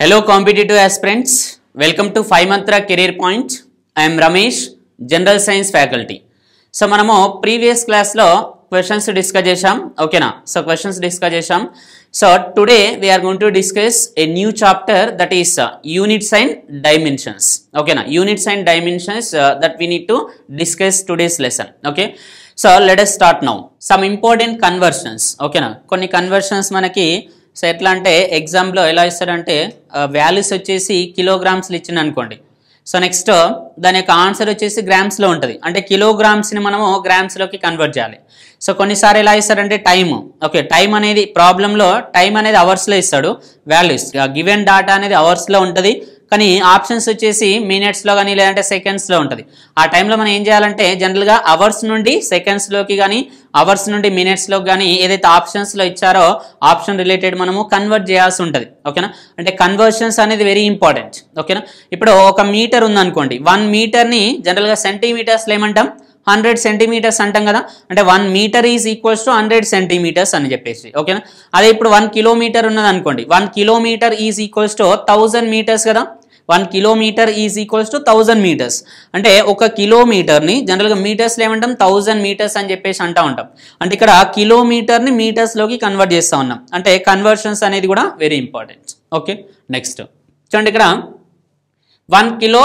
Hello competitive aspirants, welcome to 5 Mantra Career Point. I am Ramesh, General Science faculty. So మనము previous క్లాస్లో questions discuss చేశాం ఓకేనా so questions discuss చేశాం so today we are going to discuss a new chapter that is units and dimensions ఓకేనా units and dimensions that we need to discuss today's lesson okay so let us start now some important conversions ఓకేనా కొన్ని conversions మనకి so ఎట్లా అంటే ఎగ్జామ్లో ఎలా ఇస్తారంటే values uh, వచ్చేసి కిలోగ్రామ్స్లు ఇచ్చింది అనుకోండి సో నెక్స్ట్ దాని యొక్క ఆన్సర్ వచ్చేసి గ్రామ్స్లో ఉంటుంది అంటే కిలోగ్రామ్స్ని మనము గ్రామ్స్లోకి కన్వర్ట్ చేయాలి సో కొన్నిసార్లు ఎలా ఇస్తారంటే టైము ఓకే టైం అనేది ప్రాబ్లంలో టైం అనేది అవర్స్లో ఇస్తాడు వాల్యూస్ గివెన్ డాటా అనేది అవర్స్లో ఉంటుంది కానీ ఆప్షన్స్ వచ్చేసి మినిట్స్లో కానీ లేదంటే సెకండ్స్లో ఉంటుంది ఆ టైంలో మనం ఏం చేయాలంటే జనరల్గా అవర్స్ నుండి సెకండ్స్లోకి కానీ అవర్స్ నుండి మినిట్స్లోకి కానీ ఏదైతే ఆప్షన్స్లో ఇచ్చారో ఆప్షన్ రిలేటెడ్ మనము కన్వర్ట్ చేయాల్సి ఉంటుంది ఓకేనా అంటే కన్వర్షన్స్ అనేది వెరీ ఇంపార్టెంట్ ఓకేనా ఇప్పుడు ఒక మీటర్ ఉందనుకోండి వన్ మీటర్ని జనరల్గా సెంటీమీటర్స్లో ఏమంటాం హండ్రెడ్ సెంటీమీటర్స్ అంటాం కదా అంటే one metre is equals to hundred centimetres అని చెప్పేసి ఓకేనా అదే ఇప్పుడు వన్ కిలోమీటర్ ఉన్నది అనుకోండి one kilometre is equals to thousand metres కదా one kilometre is equals to thousand metres అంటే ఒక కిలోమీటర్ని జనరల్గా మీటర్స్లో ఏమంటాం థౌజండ్ మీటర్స్ అని చెప్పేసి అంటూ ఉంటాం అంటే ఇక్కడ కిలోమీటర్ని మీటర్స్లోకి కన్వర్ట్ చేస్తూ ఉన్నాం అంటే కన్వర్షన్స్ అనేది కూడా వెరీ ఇంపార్టెంట్ ఓకే నెక్స్ట్ చూడండి ఇక్కడ one kilo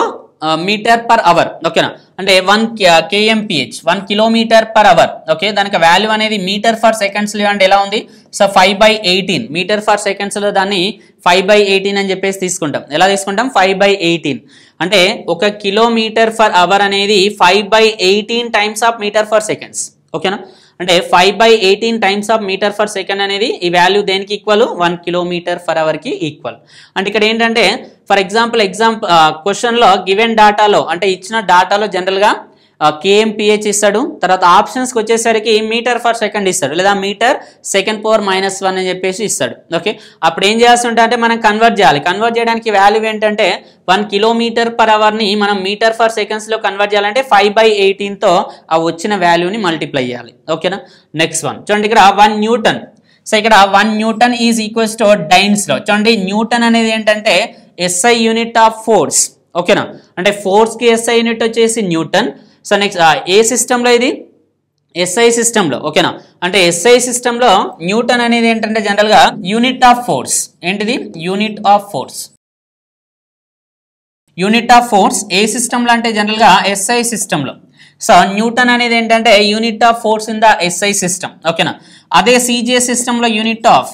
metre per hour ఓకేనా అంటే one KMPH one kilometre per hour okay దానికి వాల్యూ అనేది మీటర్ ఫర్ సెకండ్స్లో అంటే ఎలా ఉంది so five by eighteen metre for సెకండ్స్లో దాన్ని ఫైవ్ బై ఎయిటీన్ అని చెప్పేసి తీసుకుంటాం ఎలా తీసుకుంటాం ఫైవ్ బై ఎయిటీన్ అంటే ఒక కిలోమీటర్ ఫర్ అవర్ అనేది five by eighteen times of metre for seconds ఓకేనా అంటే five by eighteen times of metre for second అనేది ఈ వాల్యూ దేనికి ఈక్వల్ వన్ కిలోమీటర్ ఫర్ అవర్కి ఈక్వల్ అంటే ఇక్కడ ఏంటంటే ఫర్ ఎగ్జాంపుల్ ఎగ్జాంపుల్ క్వశ్చన్లో గివెన్ డాటాలో అంటే ఇచ్చిన డాటాలో జనరల్గా కేఎంపిహెచ్ ఇస్తాడు తర్వాత ఆప్షన్స్కి వచ్చేసరికి మీటర్ ఫర్ సెకండ్ ఇస్తాడు లేదా metre second power minus one అని చెప్పేసి ఇస్తాడు ఓకే అప్పుడు ఏం చేస్తుంటే మనం కన్వర్ట్ చేయాలి కన్వర్ట్ చేయడానికి వాల్యూ ఏంటంటే వన్ కిలోమీటర్ పర్ అవర్ని మనం మీటర్ ఫర్ సెకండ్స్లో కన్వర్ట్ చేయాలంటే ఫైవ్ బై ఎయిటీన్తో ఆ వచ్చిన వాల్యూని మల్టిప్లై చేయాలి ఓకేనా నెక్స్ట్ వన్ చూడండి ఇక్కడ వన్ న్యూటన్ సో ఇక్కడ one newton is equals to డైన్స్లో చూడండి న్యూటన్ అనేది ఏంటంటే ఎస్ఐ యూనిట్ ఆఫ్ ఫోర్స్ ఓకేనా అంటే ఫోర్స్కి ఎస్ఐ యూనిట్ వచ్చేసి న్యూటన్ సో నెక్స్ట్ ఏ సిస్టంలో ఇది ఎస్ఐ సిస్టంలో ఓకేనా అంటే ఎస్ఐ సిస్టంలో న్యూటన్ అనేది ఏంటంటే జనరల్గా యూనిట్ ఆఫ్ ఫోర్స్ ఏంటిది unit of force unit of force ఏ సిస్టంలో అంటే జనరల్గా ఎస్ఐ సిస్టంలో సో న్యూటన్ అనేది ఏంటంటే unit of force in the SI system ఓకేనా అదే సిజిఏ సిస్టంలో unit of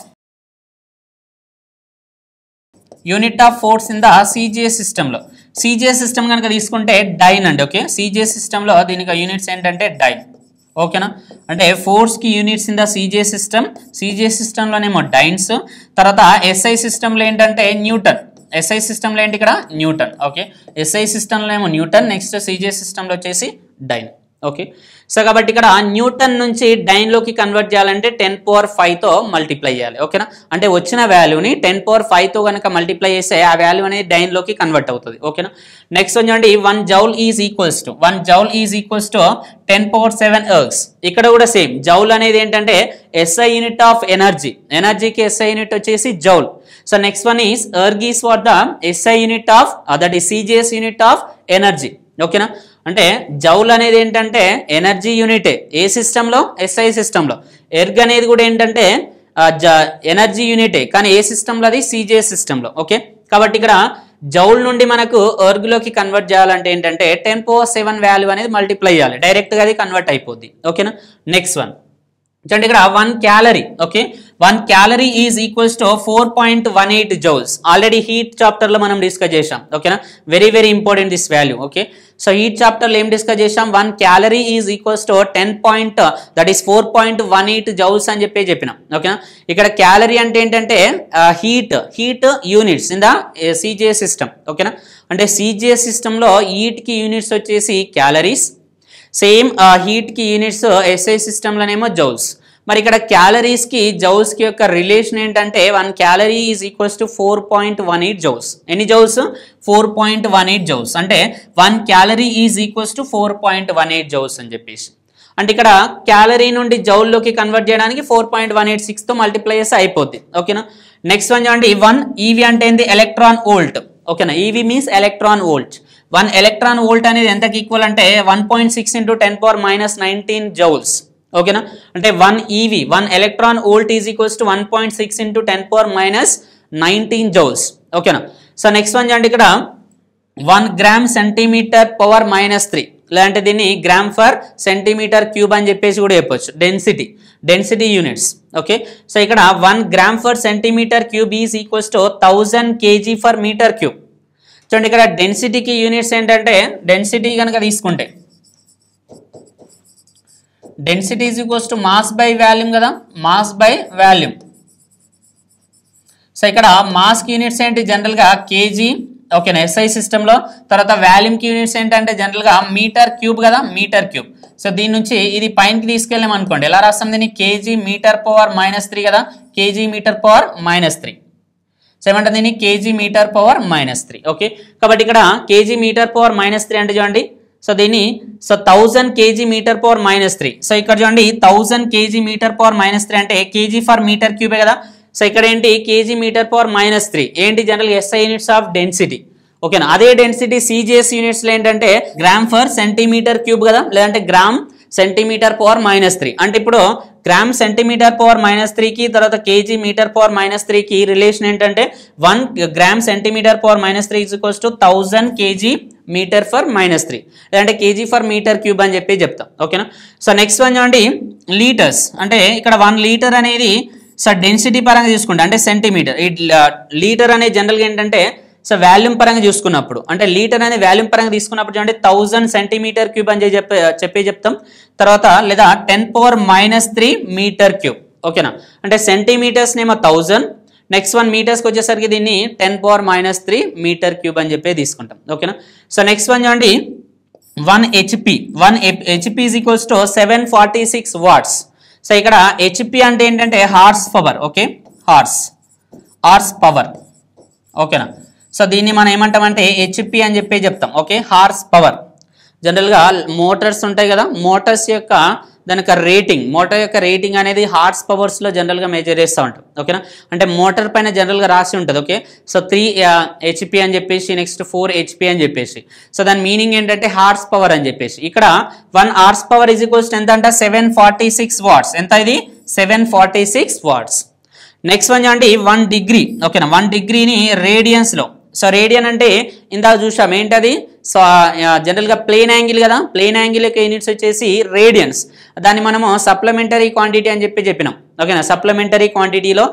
unit of force in the CGS సిస్టంలో సీజీఎస్ సిస్టమ్ కనుక తీసుకుంటే డైన్ అండి ఓకే సిజిఏ సిస్టంలో దీనికి యూనిట్స్ ఏంటంటే డైన్ ఓకేనా అంటే ఫోర్స్కి units in the CGS system CGS సిస్టంలోనేమో డైన్స్ తర్వాత ఎస్ఐ సిస్టంలో ఏంటంటే న్యూటన్ ఎస్ఐ సిస్టంలో ఏంటి ఇక్కడ న్యూటన్ ఓకే ఎస్ఐ సిస్టంలో ఏమో న్యూటన్ నెక్స్ట్ సిజిఏ సిస్టంలో వచ్చేసి డైన్ ఓకే సో కాబట్టి ఇక్కడ న్యూటన్ నుంచి డైన్లోకి కన్వర్ట్ చేయాలంటే టెన్ పవర్ ఫైవ్తో మల్టిప్లై చేయాలి ఓకేనా అంటే వచ్చిన వాల్యూని టెన్ పవర్ ఫైవ్తో కనుక మల్టిప్లై చేస్తే ఆ వాల్యూ అనేది డైన్లోకి కన్వర్ట్ అవుతుంది ఓకేనా నెక్స్ట్ చూడండి one joule is equals to one joule is equals to ten power seven ergs ఇక్కడ కూడా సేమ్ జౌల్ అనేది ఏంటంటే ఎస్ఐ యూనిట్ ఆఫ్ ఎనర్జీ ఎనర్జీకి ఎస్ఐ యూనిట్ వచ్చేసి joule so next one is erg is for the SI unit of that ఈ CGS unit of energy ఓకేనా అంటే joule అనేది ఏంటంటే ఎనర్జీ యూనిటే ఏ సిస్టంలో ఎస్ఐ సిస్టంలో ఎర్గ్ అనేది కూడా ఏంటంటే ఎనర్జీ యూనిటే కానీ ఏ సిస్టంలో అది సిజే సిస్టంలో ఓకే కాబట్టి ఇక్కడ జౌల్ నుండి మనకు ఎర్గ్లోకి కన్వర్ట్ చేయాలంటే ఏంటంటే టెన్ పో సెవెన్ వాల్యూ అనేది మల్టిప్లై చేయాలి డైరెక్ట్గా అది కన్వర్ట్ అయిపోద్ది ఓకేనా నెక్స్ట్ వన్ చూడండి ఇక్కడ one calorie okay one calorie is equals to four point one eight joules already heat చాప్టర్లో మనం డిస్కస్ చేసాం ఓకేనా very very important this value okay so heat చాప్టర్లో ఏం డిస్కస్ చేసాం one calorie is equals to ten point that is four point one eight joules అని చెప్పి చెప్పినాం ఓకేనా ఇక్కడ క్యాలరీ అంటే ఏంటంటే heat heat units in the CGS system ఓకేనా అంటే సిజిఏ సిస్టంలో కి యూనిట్స్ వచ్చేసి క్యాలరీస్ సేమ్ హీట్ కి యూనిట్స్ ఎస్ఐ లోనేమో జౌల్స్ మరి ఇక్కడ క్యాలరీస్కి జౌల్స్కి యొక్క రిలేషన్ ఏంటంటే one calorie is equals to four point one eight joules ఎన్ని joules four point one eight joules అంటే one calorie is equals to four point one eight joules అని చెప్పేసి అంటే ఇక్కడ క్యాలరీ నుండి జౌల్లోకి కన్వర్ట్ చేయడానికి ఫోర్ పాయింట్ వన్ ఎయిట్ సిక్స్తో మల్టిప్లై చేస్తే అయిపోతుంది ఓకేనా నెక్స్ట్ వన్ చూడండి వన్ ఈవీ e అంటే ఏంది ఎలక్ట్రాన్ ఓల్ట్ ఓకేనా EV means electron volt one electron volt అనేది ఎంతకి ఈక్వల్ అంటే one point six into ten power minus nineteen joules ఓకేనా అంటే one EV one electron volt is equals to one point six into ten power minus nineteen joules ఓకేనా so next one చేయండి ఇక్కడ one gram centimetre power minus three లేదంటే దీన్ని gram for centimetre cube అని చెప్పేసి కూడా చెప్పొచ్చు density density units okay so ఇక్కడ one gram for centimetre cube is equals to thousand KG for metre cube చూడండి ఇక్కడ డెన్సిటీకి యూనిట్స్ ఏంటంటే డెన్సిటీ కనుక తీసుకుంటే density is equals to mass by volume కదా మాస్ బై వాల్యూమ్ సో ఇక్కడ మాస్కి యూనిట్స్ ఏంటి జనరల్గా కేజీ ఓకేనా ఎస్ఐ సిస్టంలో తర్వాత వాల్యూమ్కి యూనిట్స్ ఏంటంటే జనరల్గా మీటర్ క్యూబ్ కదా మీటర్ క్యూబ్ సో దీని నుంచి ఇది పైనకి తీసుకెళ్ళాం అనుకోండి ఎలా రాస్తాం దీన్ని KG metre power minus three కదా KG metre power minus three so ఏమంటారు దీన్ని KG metre power minus three okay కాబట్టి ఇక్కడ KG metre power minus three అంటే చూడండి సో దీన్ని so thousand KG metre power minus three so ఇక్కడ చూడండి thousand KG metre power minus three అంటే కేజీ ఫర్ మీటర్ క్యూబే కదా సో ఇక్కడ ఏంటి KG metre power minus three ఏంటి general SI units of density ఓకేనా అదే డెన్సిటీ సిజిఎస్ యూనిట్స్లో ఏంటంటే గ్రామ్ ఫర్ సెంటీమీటర్ క్యూబ్ కదా లేదంటే gram centimetre power minus three అంటే ఇప్పుడు గ్రామ్ సెంటీమీటర్ పవర్ మైనస్ త్రీకి తర్వాత కేజీ మీటర్ పవర్ మైనస్ త్రీకి రిలేషన్ ఏంటంటే one gram centimetre power minus three equals to thousand KG metre for minus three లేదంటే KG for metre cube అని చెప్పి చెప్తాం ఓకేనా సో నెక్స్ట్ వన్ చూడండి లీటర్స్ అంటే ఇక్కడ వన్ లీటర్ అనేది సార్ డెన్సిటీ పరంగా తీసుకుంటే అంటే సెంటీమీటర్ ఈ లీటర్ అనే జనరల్గా ఏంటంటే సో వాల్యూమ్ పరంగా చూసుకున్నప్పుడు అంటే లీటర్ అనే వాల్యూమ్ పరంగా తీసుకున్నప్పుడు చూడండి థౌజండ్ సెంటీమీటర్ క్యూబ్ అని చెప్పి చెప్పి చెప్తాం తర్వాత లేదా ten power minus three metre cube ఓకేనా అంటే సెంటీమీటర్స్ ఏమో థౌజండ్ నెక్స్ట్ వన్ మీటర్స్కి వచ్చేసరికి దీన్ని ten power minus three metre cube అని చెప్పి తీసుకుంటాం ఓకేనా సో నెక్స్ట్ వన్ చూడండి one HP one HP is equals to seven forty six watts so ఇక్కడ హెచ్పి అంటే ఏంటంటే horse power okay horse horse power ఓకేనా సో దీన్ని మనం ఏమంటామంటే హెచ్పి అని చెప్పి చెప్తాం ఓకే హార్స్ పవర్ జనరల్గా మోటార్స్ ఉంటాయి కదా మోటార్స్ యొక్క దాని యొక్క రేటింగ్ మోటార్ యొక్క రేటింగ్ అనేది హార్స్ పవర్స్లో జనరల్గా మెజర్ చేస్తూ ఉంటాం ఓకేనా అంటే మోటార్ పైన జనరల్గా రాసి ఉంటుంది ఓకే సో త్రీ హెచ్పి అని చెప్పేసి నెక్స్ట్ ఫోర్ హెచ్పి అని చెప్పేసి సో దాని మీనింగ్ ఏంటంటే హార్స్ పవర్ అని చెప్పేసి ఇక్కడ one horse power is equals ఎంత అంటే సెవెన్ ఫార్టీ సిక్స్ వాట్స్ ఎంత ఇది seven forty six watts next one అంటే వన్ డిగ్రీ ఓకేనా వన్ డిగ్రీని రేడియన్స్లో సో రేడియన్ అంటే ఇందాక చూసాం ఏంటది సో జనరల్గా ప్లేన్ యాంగిల్ కదా ప్లేన్ యొక్క యూనిట్స్ వచ్చేసి రేడియన్స్ దాన్ని మనము సప్లిమెంటరీ క్వాంటిటీ అని చెప్పి చెప్పినాం ఓకేనా సప్లిమెంటరీ క్వాంటిటీలో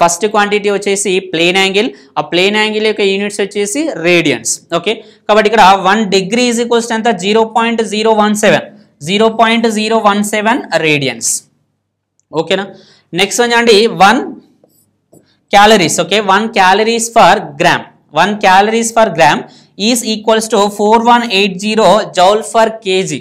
ఫస్ట్ క్వాంటిటీ వచ్చేసి ప్లేన్ యాంగిల్ ఆ ప్లేన్ యాంగిల్ యొక్క యూనిట్స్ వచ్చేసి రేడియన్స్ ఓకే కాబట్టి ఇక్కడ వన్ డిగ్రీ ఈజ్ ఈక్వల్స్ ఎంత zero point zero one seven zero point zero one seven radians ఓకేనా నెక్స్ట్ అండి one calories okay one calories per gram one calories per gram is equals to four one eight zero joule per KG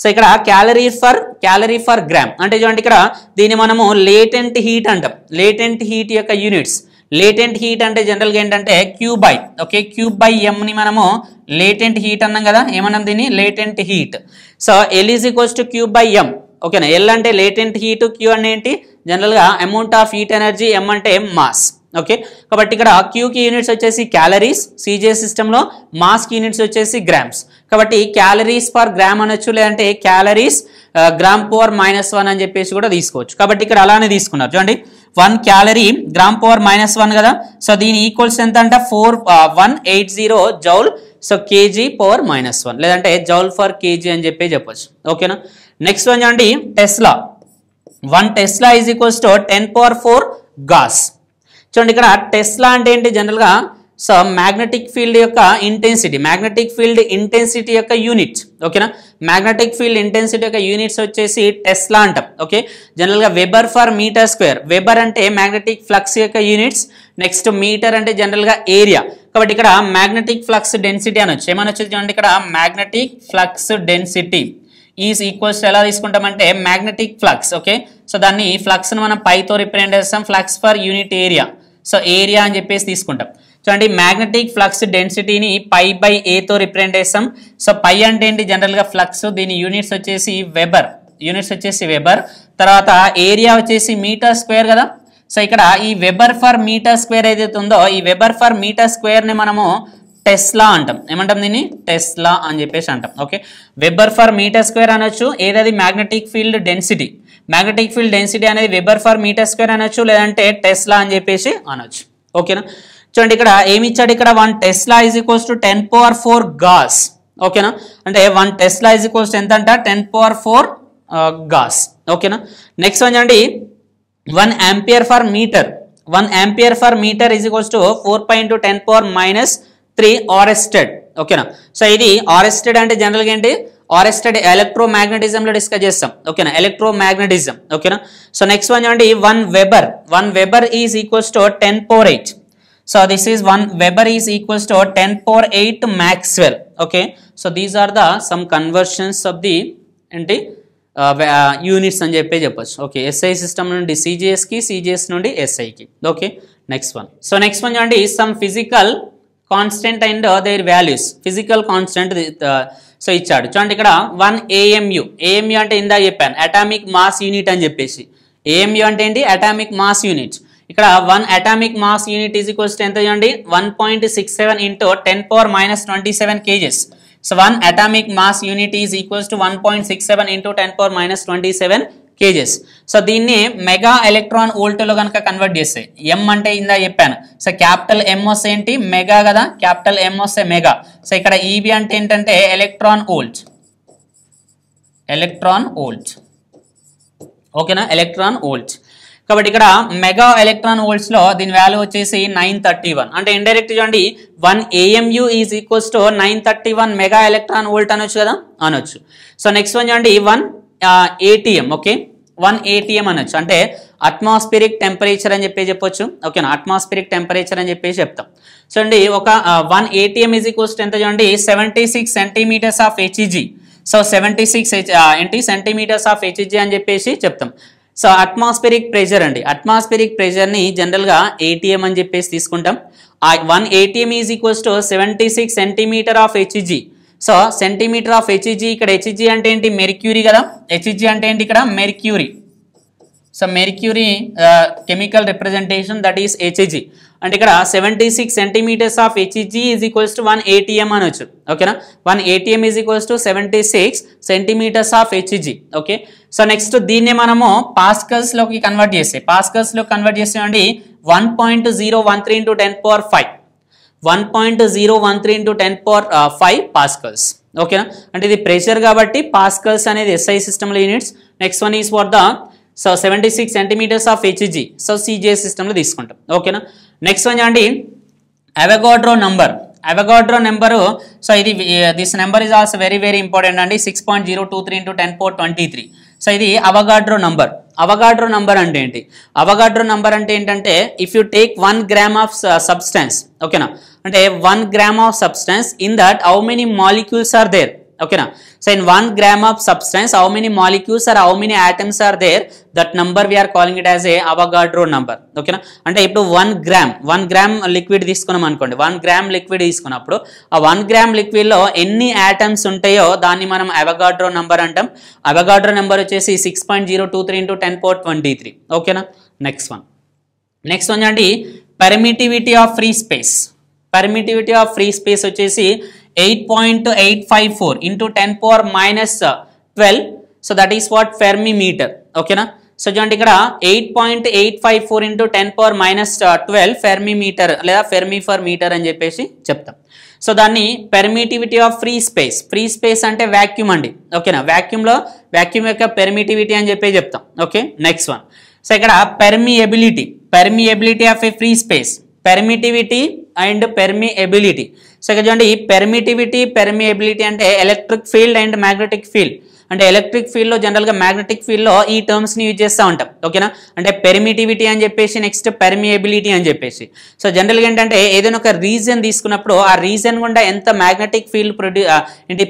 so ఇక్కడ calorie per calorie per gram అంటే చూడండి ఇక్కడ దీన్ని మనము latent heat అంటాం latent heat యొక్క units latent heat అంటే జనరల్గా ఏంటంటే Q by okay Q by ఎంని మనము లేటెంట్ హీట్ అన్నాం కదా ఏమన్నాం దీన్ని latent heat so L is equals to Q by M ఓకేనా ఎల్ అంటే లేటెంట్ హీట్ క్యూ అంటే ఏంటి జనరల్గా amount of heat energy M అంటే మాస్ ఓకే కాబట్టి ఇక్కడ క్యూకి యూనిట్స్ వచ్చేసి క్యాలరీస్ సిజే సిస్టంలో మాస్కి యూనిట్స్ వచ్చేసి గ్రామ్స్ కాబట్టి క్యాలరీస్ పర్ గ్రామ్ అనొచ్చు లేదంటే calories gram power minus one అని చెప్పేసి కూడా తీసుకోవచ్చు కాబట్టి ఇక్కడ అలానే తీసుకున్నారు చూడండి one calorie gram power minus one కదా సో దీని ఈక్వల్స్ ఎంత అంటే four one eight zero joule so KG power minus one లేదంటే జౌల్ ఫర్ కేజీ అని చెప్పి చెప్పొచ్చు ఓకేనా నెక్స్ట్ వన్ చూడండి tesla one tesla is equals to ten power four gauss చూడండి ఇక్కడ టెస్లా అంటే ఏంటి జనరల్గా సో మ్యాగ్నెటిక్ ఫీల్డ్ యొక్క ఇంటెన్సిటీ మ్యాగ్నెటిక్ ఫీల్డ్ ఇంటెన్సిటీ యొక్క యూనిట్స్ ఓకేనా మ్యాగ్నెటిక్ ఫీల్డ్ ఇంటెన్సిటీ యొక్క యూనిట్స్ వచ్చేసి టెస్లా అంటాం ఓకే జనరల్గా weber per metre square weber అంటే మ్యాగ్నెటిక్ ఫ్లక్స్ యొక్క యూనిట్స్ నెక్స్ట్ మీటర్ అంటే జనరల్గా ఏరియా కాబట్టి ఇక్కడ మ్యాగ్నెటిక్ ఫ్లక్స్ డెన్సిటీ అని వచ్చి ఏమని వచ్చేది చూడండి ఇక్కడ magnetic flux density is equals ఎలా తీసుకుంటామంటే మ్యాగ్నెటిక్ ఫ్లక్స్ ఓకే సో దాన్ని ఫ్లక్స్ను మనం పైతో రిప్రజెంట్ చేస్తాం flux per unit area so area అని చెప్పేసి తీసుకుంటాం చూడండి మ్యాగ్నెటిక్ ఫ్లక్స్ డెన్సిటీని పై బై ఏతో రిప్రజెంట్ చేస్తాం సో పై అంటే ఏంటి జనరల్గా ఫ్లక్స్ దీని యూనిట్స్ వచ్చేసి వెబర్ యూనిట్స్ వచ్చేసి వెబర్ తర్వాత ఏరియా వచ్చేసి మీటర్ స్క్వేర్ కదా సో ఇక్కడ ఈ వెబర్ ఫర్ మీటర్ స్క్వేర్ ఏదైతే ఉందో ఈ వెబర్ ఫర్ మీటర్ స్క్వేర్ని మనము టెస్లా అంటాం ఏమంటాం దీన్ని టెస్లా అని చెప్పేసి అంటాం okay weber per metre square అనొచ్చు ఏదది magnetic field density magnetic field density అనేది వెబర్ ఫర్ మీటర్ స్క్వేర్ అనొచ్చు లేదంటే టెస్లా అని చెప్పేసి అనొచ్చు ఓకేనా చూడండి ఇక్కడ ఏమి ఇచ్చాడు ఇక్కడ one tesla is equals to ten power four gauss ఓకేనా అంటే వన్ టెస్లా ఈజ్ ఈక్వల్స్ ఎంత అంట టెన్ పవర్ ఫోర్ గాస్ ఓకేనా నెక్స్ట్ వన్ చూడండి one ampere per metre one ampere per metre is equals to four point ten power minus three oersted ఓకేనా so ఇది ఆర్ఎస్టెడ్ అంటే జనరల్గా ఏంటి ఆరెస్టెడ్ లో డిస్కస్ చేస్తాం ఓకేనా మ్యాగ్నటిజం ఓకేనా సో నెక్స్ట్ వన్ చూడండి one weber one weber is equals to ten power eight so this is one weber is equals to ten power eight maxwell okay so these are the some conversions of the ఏంటి units అని చెప్పే చెప్పచ్చు okay SI system నుండి సిజిఎస్కి CGS నుండి ఎస్ఐకి okay next one so next one చూడండి some physical constant and their values physical constant so ఇచ్చాడు చూడండి ఇక్కడ వన్ ఏఎంయు ఏఎంయు అంటే ఇందా చెప్పాను అటామిక్ మాస్ యూనిట్ అని చెప్పేసి ఏఎంయు అంటే ఏంటి అటామిక్ మాస్ యూనిట్స్ ఇక్కడ one atomic mass unit is equals to ఎంత చూడండి one point six seven into ten power minus twenty seven KGs so one atomic mass unit is equals to one point six seven into ten power minus twenty seven KGs so దీన్ని mega electron వోల్ట్లో కనుక convert చేస్తే ఎం అంటే ఇందా చెప్పాను so capital M వస్తే ఏంటి mega కదా క్యాపిటల్ ఎం వస్తే మెగా సో ఇక్కడ ఈబీ e అంటే ఏంటంటే ఎలక్ట్రాన్ ఓల్ట్ ఎలక్ట్రాన్ ఓల్ట్ ఓకేనా ఎలక్ట్రాన్ ఓల్ట్ కాబట్టి ఇక్కడ మెగా ఎలక్ట్రాన్ వోల్ట్స్ లో దీని వాల్యూ వచ్చేసి నైన్ థర్టీ వన్ అంటే ఇండైరెక్ట్ చూడండి one AMU is equals to nine thirty one mega electron volt అనొచ్చు కదా అనొచ్చు సో నెక్స్ట్ వన్ చూడండి one ATM okay one ATM అనొచ్చు అంటే అట్మాస్ఫిరిక్ టెంపరేచర్ అని చెప్పి చెప్పొచ్చు ఓకేనా అట్మాస్ఫిరిక్ టెంపరేచర్ అని చెప్పేసి చెప్తాం చూడండి ఒక వన్ ఏటీఎం ఇజ్ ఈక్వల్స్ ఎంత చూడండి seventy six centimetres of HG so seventy six ఏంటి సెంటీమీటర్స్ ఆఫ్ హెచ్ఈజీ అని చెప్పేసి చెప్తాం సో అట్మాస్ఫిరిక్ ప్రెషర్ అండి అట్మాస్ఫిరిక్ జనరల్ జనరల్గా ఏటీఎం అని చెప్పేసి తీసుకుంటాం one ATM is equals to seventy six centimetre of HG so centimetre of HG e ఇక్కడ హెచ్ఈజీ e అంటే ఏంటి మెరిక్యూరీ కదా హెచ్ఈజీ e అంటే ఏంటి ఇక్కడ mercury so mercury chemical representation that is HG అంటే ఇక్కడ seventy six centimetres of HG is equals to one ATM అనొచ్చు ఓకేనా one ATM is equals to seventy six centimetres of HG okay so next దీన్ని మనము పాస్కల్స్లోకి convert చేస్తే పాస్కల్స్లో convert చేసామండి one point zero one three into ten power five one point zero one three into ten power five pascals ఓకేనా అంటే ఇది pressure కాబట్టి పాస్కల్స్ అనేది ఎస్ఐ సిస్టమ్లో units next one is for the so seventy six centimetres of HG so CGS సిస్టమ్లో తీసుకుంటాం ఓకేనా next one చూడండి Avogadro number Avogadro number so ఇది this number is also very very important అండి six point zero two three into ten four twenty three so ఇది Avogadro number Avogadro number అంటే ఏంటి Avogadro number అంటే ఏంటంటే if you take one gram of substance ఓకేనా అంటే one gram of substance in that how many molecules are there ఓకేనా so in one gram of substance how many molecules are how many items are there that number we're calling it as a Avogadro number ఓకేనా అంటే ఇప్పుడు one gram one gram liquid తీసుకున్నాం అనుకోండి one gram liquid తీసుకున్నప్పుడు ఆ one gram లిక్విడ్లో ఎన్ని items ఉంటాయో దాన్ని మనం అవగాడ్రో నంబర్ అంటాం అవగాడ్రో నెంబర్ వచ్చేసి six point zero two three into ten four twenty three ఓకేనా నెక్స్ట్ వన్ నెక్స్ట్ వన్ అండి permittivity of free space permittivity of free space వచ్చేసి eight eight point five four into ten power minus twelve so that is what Fermi metre ఓకేనా so చూడండి ఇక్కడ eight point eight five four into ten power minus twelve Fermi metre లేదా Fermi for metre అని చెప్పేసి చెప్తాం so దాన్ని permittivity of free space free space అంటే vacuum అండి ఓకేనా వ్యాక్యూమ్లో వ్యాక్యూమ్ యొక్క పెర్మిటివిటీ అని చెప్పి చెప్తాం ఓకే నెక్స్ట్ వన్ సో ఇక్కడ permeability permeability of a free space permittivity and permeability second చూడండి పెర్మిటివిటీ పెర్మియబిలిటీ అంటే electric field and magnetic field అంటే ఎలక్ట్రిక్ ఫీల్డ్లో జనరల్గా మ్యాగ్నెటిక్ ఫీల్డ్లో ఈ టర్మ్స్ని యూజ్ చేస్తూ ఉంటాం ఓకేనా అంటే పెర్మిటివిటీ అని చెప్పేసి నెక్స్ట్ పెర్మియబిలిటీ అని చెప్పేసి సో జనరల్గా ఏంటంటే ఏదైనా ఒక రీజన్ తీసుకున్నప్పుడు ఆ రీజన్ గుండా ఎంత మ్యాగ్నెటిక్ ఫీల్డ్ ప్రొడ్యూ ఏంటి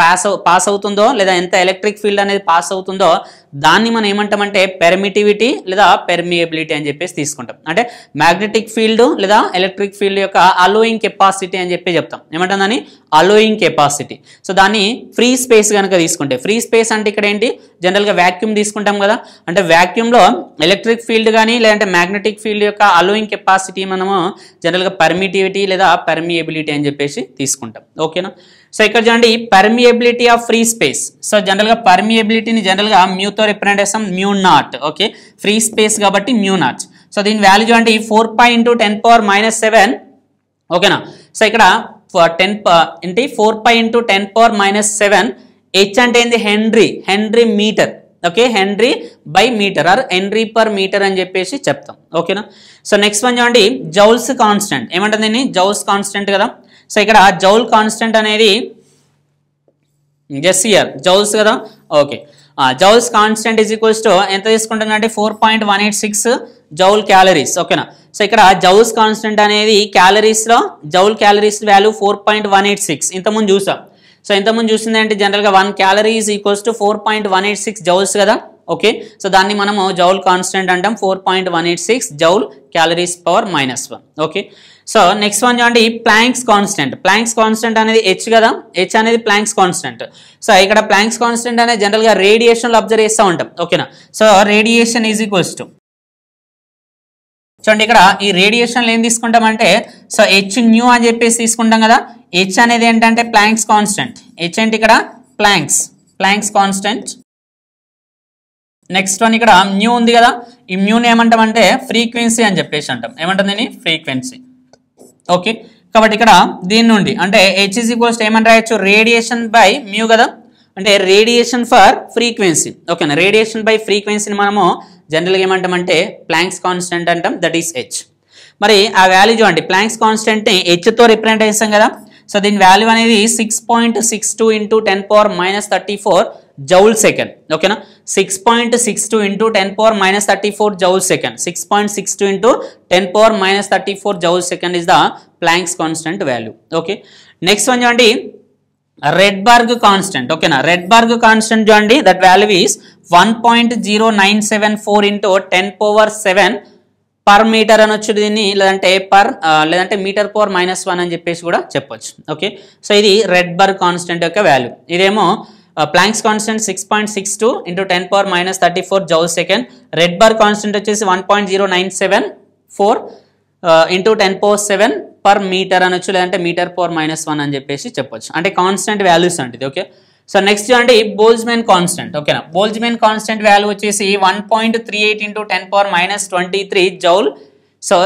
పాస్ పాస్ అవుతుందో లేదా ఎంత ఎలక్ట్రిక్ ఫీల్డ్ అనేది పాస్ అవుతుందో దాన్ని మనం ఏమంటామంటే పెర్మిటివిటీ లేదా పెర్మియబిలిటీ అని చెప్పేసి తీసుకుంటాం అంటే మ్యాగ్నెటిక్ ఫీల్డ్ లేదా ఎలక్ట్రిక్ ఫీల్డ్ యొక్క అలోయింగ్ కెపాసిటీ అని చెప్పి చెప్తాం ఏమంటాం దాన్ని అలోయింగ్ కెపాసిటీ సో దాన్ని ఫ్రీ స్పేస్ కనుక తీసుకుంటే ఫ్రీ స్పేస్ అంటే ఇక్కడ ఏంటి జనరల్గా వ్యాక్యూమ్ తీసుకుంటాం కదా అంటే వ్యాక్యూమ్లో ఎలక్ట్రిక్ ఫీల్డ్ కానీ లేదంటే మ్యాగ్నెటిక్ ఫీల్డ్ యొక్క అలోయింగ్ కెపాసిటీ మనము జనరల్గా పర్మిటివిటీ లేదా పర్మియబిలిటీ అని చెప్పేసి తీసుకుంటాం ఓకేనా సో ఇక్కడ చూడండి permeability of free space so జనరల్గా పర్మియబిలిటీని జనరల్గా మ్యూతో రిప్రజెంట్ చేస్తాం mu naught okay free space కాబట్టి మ్యూ నాట్ సో దీని వాల్యూ చూడండి four pi into ten power minus seven ఓకేనా సో ఇక్కడ టెన్ uh, ఏంటి four pi into ten power minus seven H అంటే ఏంది henry henry metre okay henry by metre or henry per metre అని చెప్పేసి చెప్తాం ఓకేనా సో నెక్స్ట్ వన్ చూడండి జౌల్స్ కాన్స్టెంట్ ఏమంటుంది జౌల్స్ కాన్స్టెంట్ కదా సో ఇక్కడ జౌల్ కాన్స్టెంట్ అనేది జస్ట్ ఇయర్ జౌల్స్ కదా okay joules constant is equals to ఎంత తీసుకుంటుందంటే four point one eight six joule calories ఓకేనా సో ఇక్కడ జౌల్స్ కాన్స్టెంట్ అనేది క్యాలరీస్లో joule calories value four point one eight six ఇంతకుముందు చూసాం సో ఇంతకుముందు చూసింది అంటే జనరల్గా one calorie is equals to four point one eight six joules కదా ఓకే సో దాన్ని మనము జౌల్ కాన్స్టెంట్ అంటాం four point one eight six joule calories power minus one okay so next one చూడండి ప్లాంక్స్ కాన్స్టెంట్ ప్లాంక్స్ కాన్స్టెంట్ అనేది H కదా H అనేది Planck's constant so ఇక్కడ Planck's constant అనేది జనరల్గా రేడియేషన్లో అబ్జర్వ్ చేస్తూ ఉంటాం ఓకేనా so radiation is equals to చూడండి ఇక్కడ ఈ రేడియేషన్లు ఏం తీసుకుంటామంటే సో హెచ్ న్యూ అని చెప్పేసి తీసుకుంటాం కదా హెచ్ అనేది ఏంటంటే ప్లాంక్స్ కాన్స్టెంట్ హెచ్ ఏంటి ఇక్కడ Planck's Planck's constant next one ఇక్కడ మ్యూ ఉంది కదా ఈ మ్యూని ఏమంటామంటే ఫ్రీక్వెన్సీ అని చెప్పేసి అంటాం ఏమంటుంది ఫ్రీక్వెన్సీ ఓకే కాబట్టి ఇక్కడ దీని నుండి అంటే హెచ్ ఈజ్ ఈక్వల్స్ ఏమని రాయొచ్చు రేడియేషన్ బై మ్యూ కదా అంటే రేడియేషన్ ఫర్ ఫ్రీక్వెన్సీ ఓకేనా రేడియేషన్ బై ఫ్రీక్వెన్సీని మనము జనరల్గా ఏమంటామంటే ప్లాంక్స్ కాన్స్టెంట్ అంటాం దట్ ఈస్ హెచ్ మరి ఆ వాల్యూ చూడండి ప్లాంక్స్ కాన్స్టెంట్ని హెచ్తో రిప్రజెంట్ చేస్తాం కదా సో దీని వాల్యూ అనేది six point six two into ten power minus thirty four joule second ఓకేనా six point six two into ten power minus thirty four joule second six point six two into ten power minus thirty four joule second is the Planck's constant value okay next one చూడండి Rydberg constant ఓకేనా Rydberg constant చూడండి that value is one point zero nine seven four into ten power seven per metre అని వచ్చి దీన్ని లేదంటే per లేదంటే metre power minus one అని చెప్పేసి కూడా చెప్పొచ్చు ఓకే సో ఇది రెడ్ బర్గ్ కాన్స్టెంట్ యొక్క వాల్యూ ఇదేమో Planck's constant six point six two into ten power minus thirty four joule second Rydberg constant వచ్చేసి one point zero nine seven four into ten power seven per metre అనొచ్చు లేదంటే metre power minus one అని చెప్పేసి చెప్పొచ్చు అంటే constant values అంటే okay so next చూడండి Boltzmann constant ఓకేనా బోల్జ్మెన్ కాన్స్టెంట్ వాల్యూ వచ్చేసి one point three eight into ten power minus twenty three joule so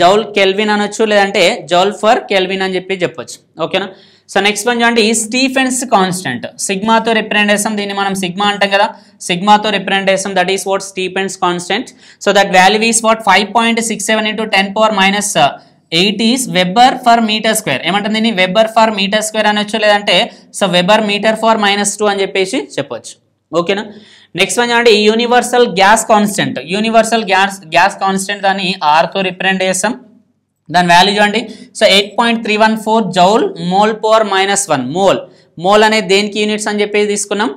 joule kelvin అనొచ్చు లేదంటే జౌల్ ఫర్ కెల్విన్ అని చెప్పి చెప్పొచ్చు ఓకేనా సో నెక్స్ట్ వన్ చూడండి స్టీఫెన్స్ కాన్స్టెంట్ సిగ్మాతో రిప్రజెంట్ చేస్తాం దీన్ని మనం సిగ్మా అంటాం కదా సిగ్మాతో రిప్రజెంట్ చేస్తాం that is what Stefan's constant so that value is what five point six seven into ten power minus eight is weber per metre square ఏమంటుంది దీన్ని వెబర్ ఫర్ మీటర్ స్క్వేర్ అనొచ్చు లేదంటే so weber metre for minus two అని చెప్పేసి చెప్పొచ్చు ఓకేనా next one చూడండి universal gas constant universal gas gas constant అని ఆర్తో రిప్రజెంట్ చేస్తాం దాని వాల్యూ చూడండి so eight point three one four joule mole power minus one mole mole అనేది దేనికి యూనిట్స్ అని చెప్పేసి తీసుకున్నాం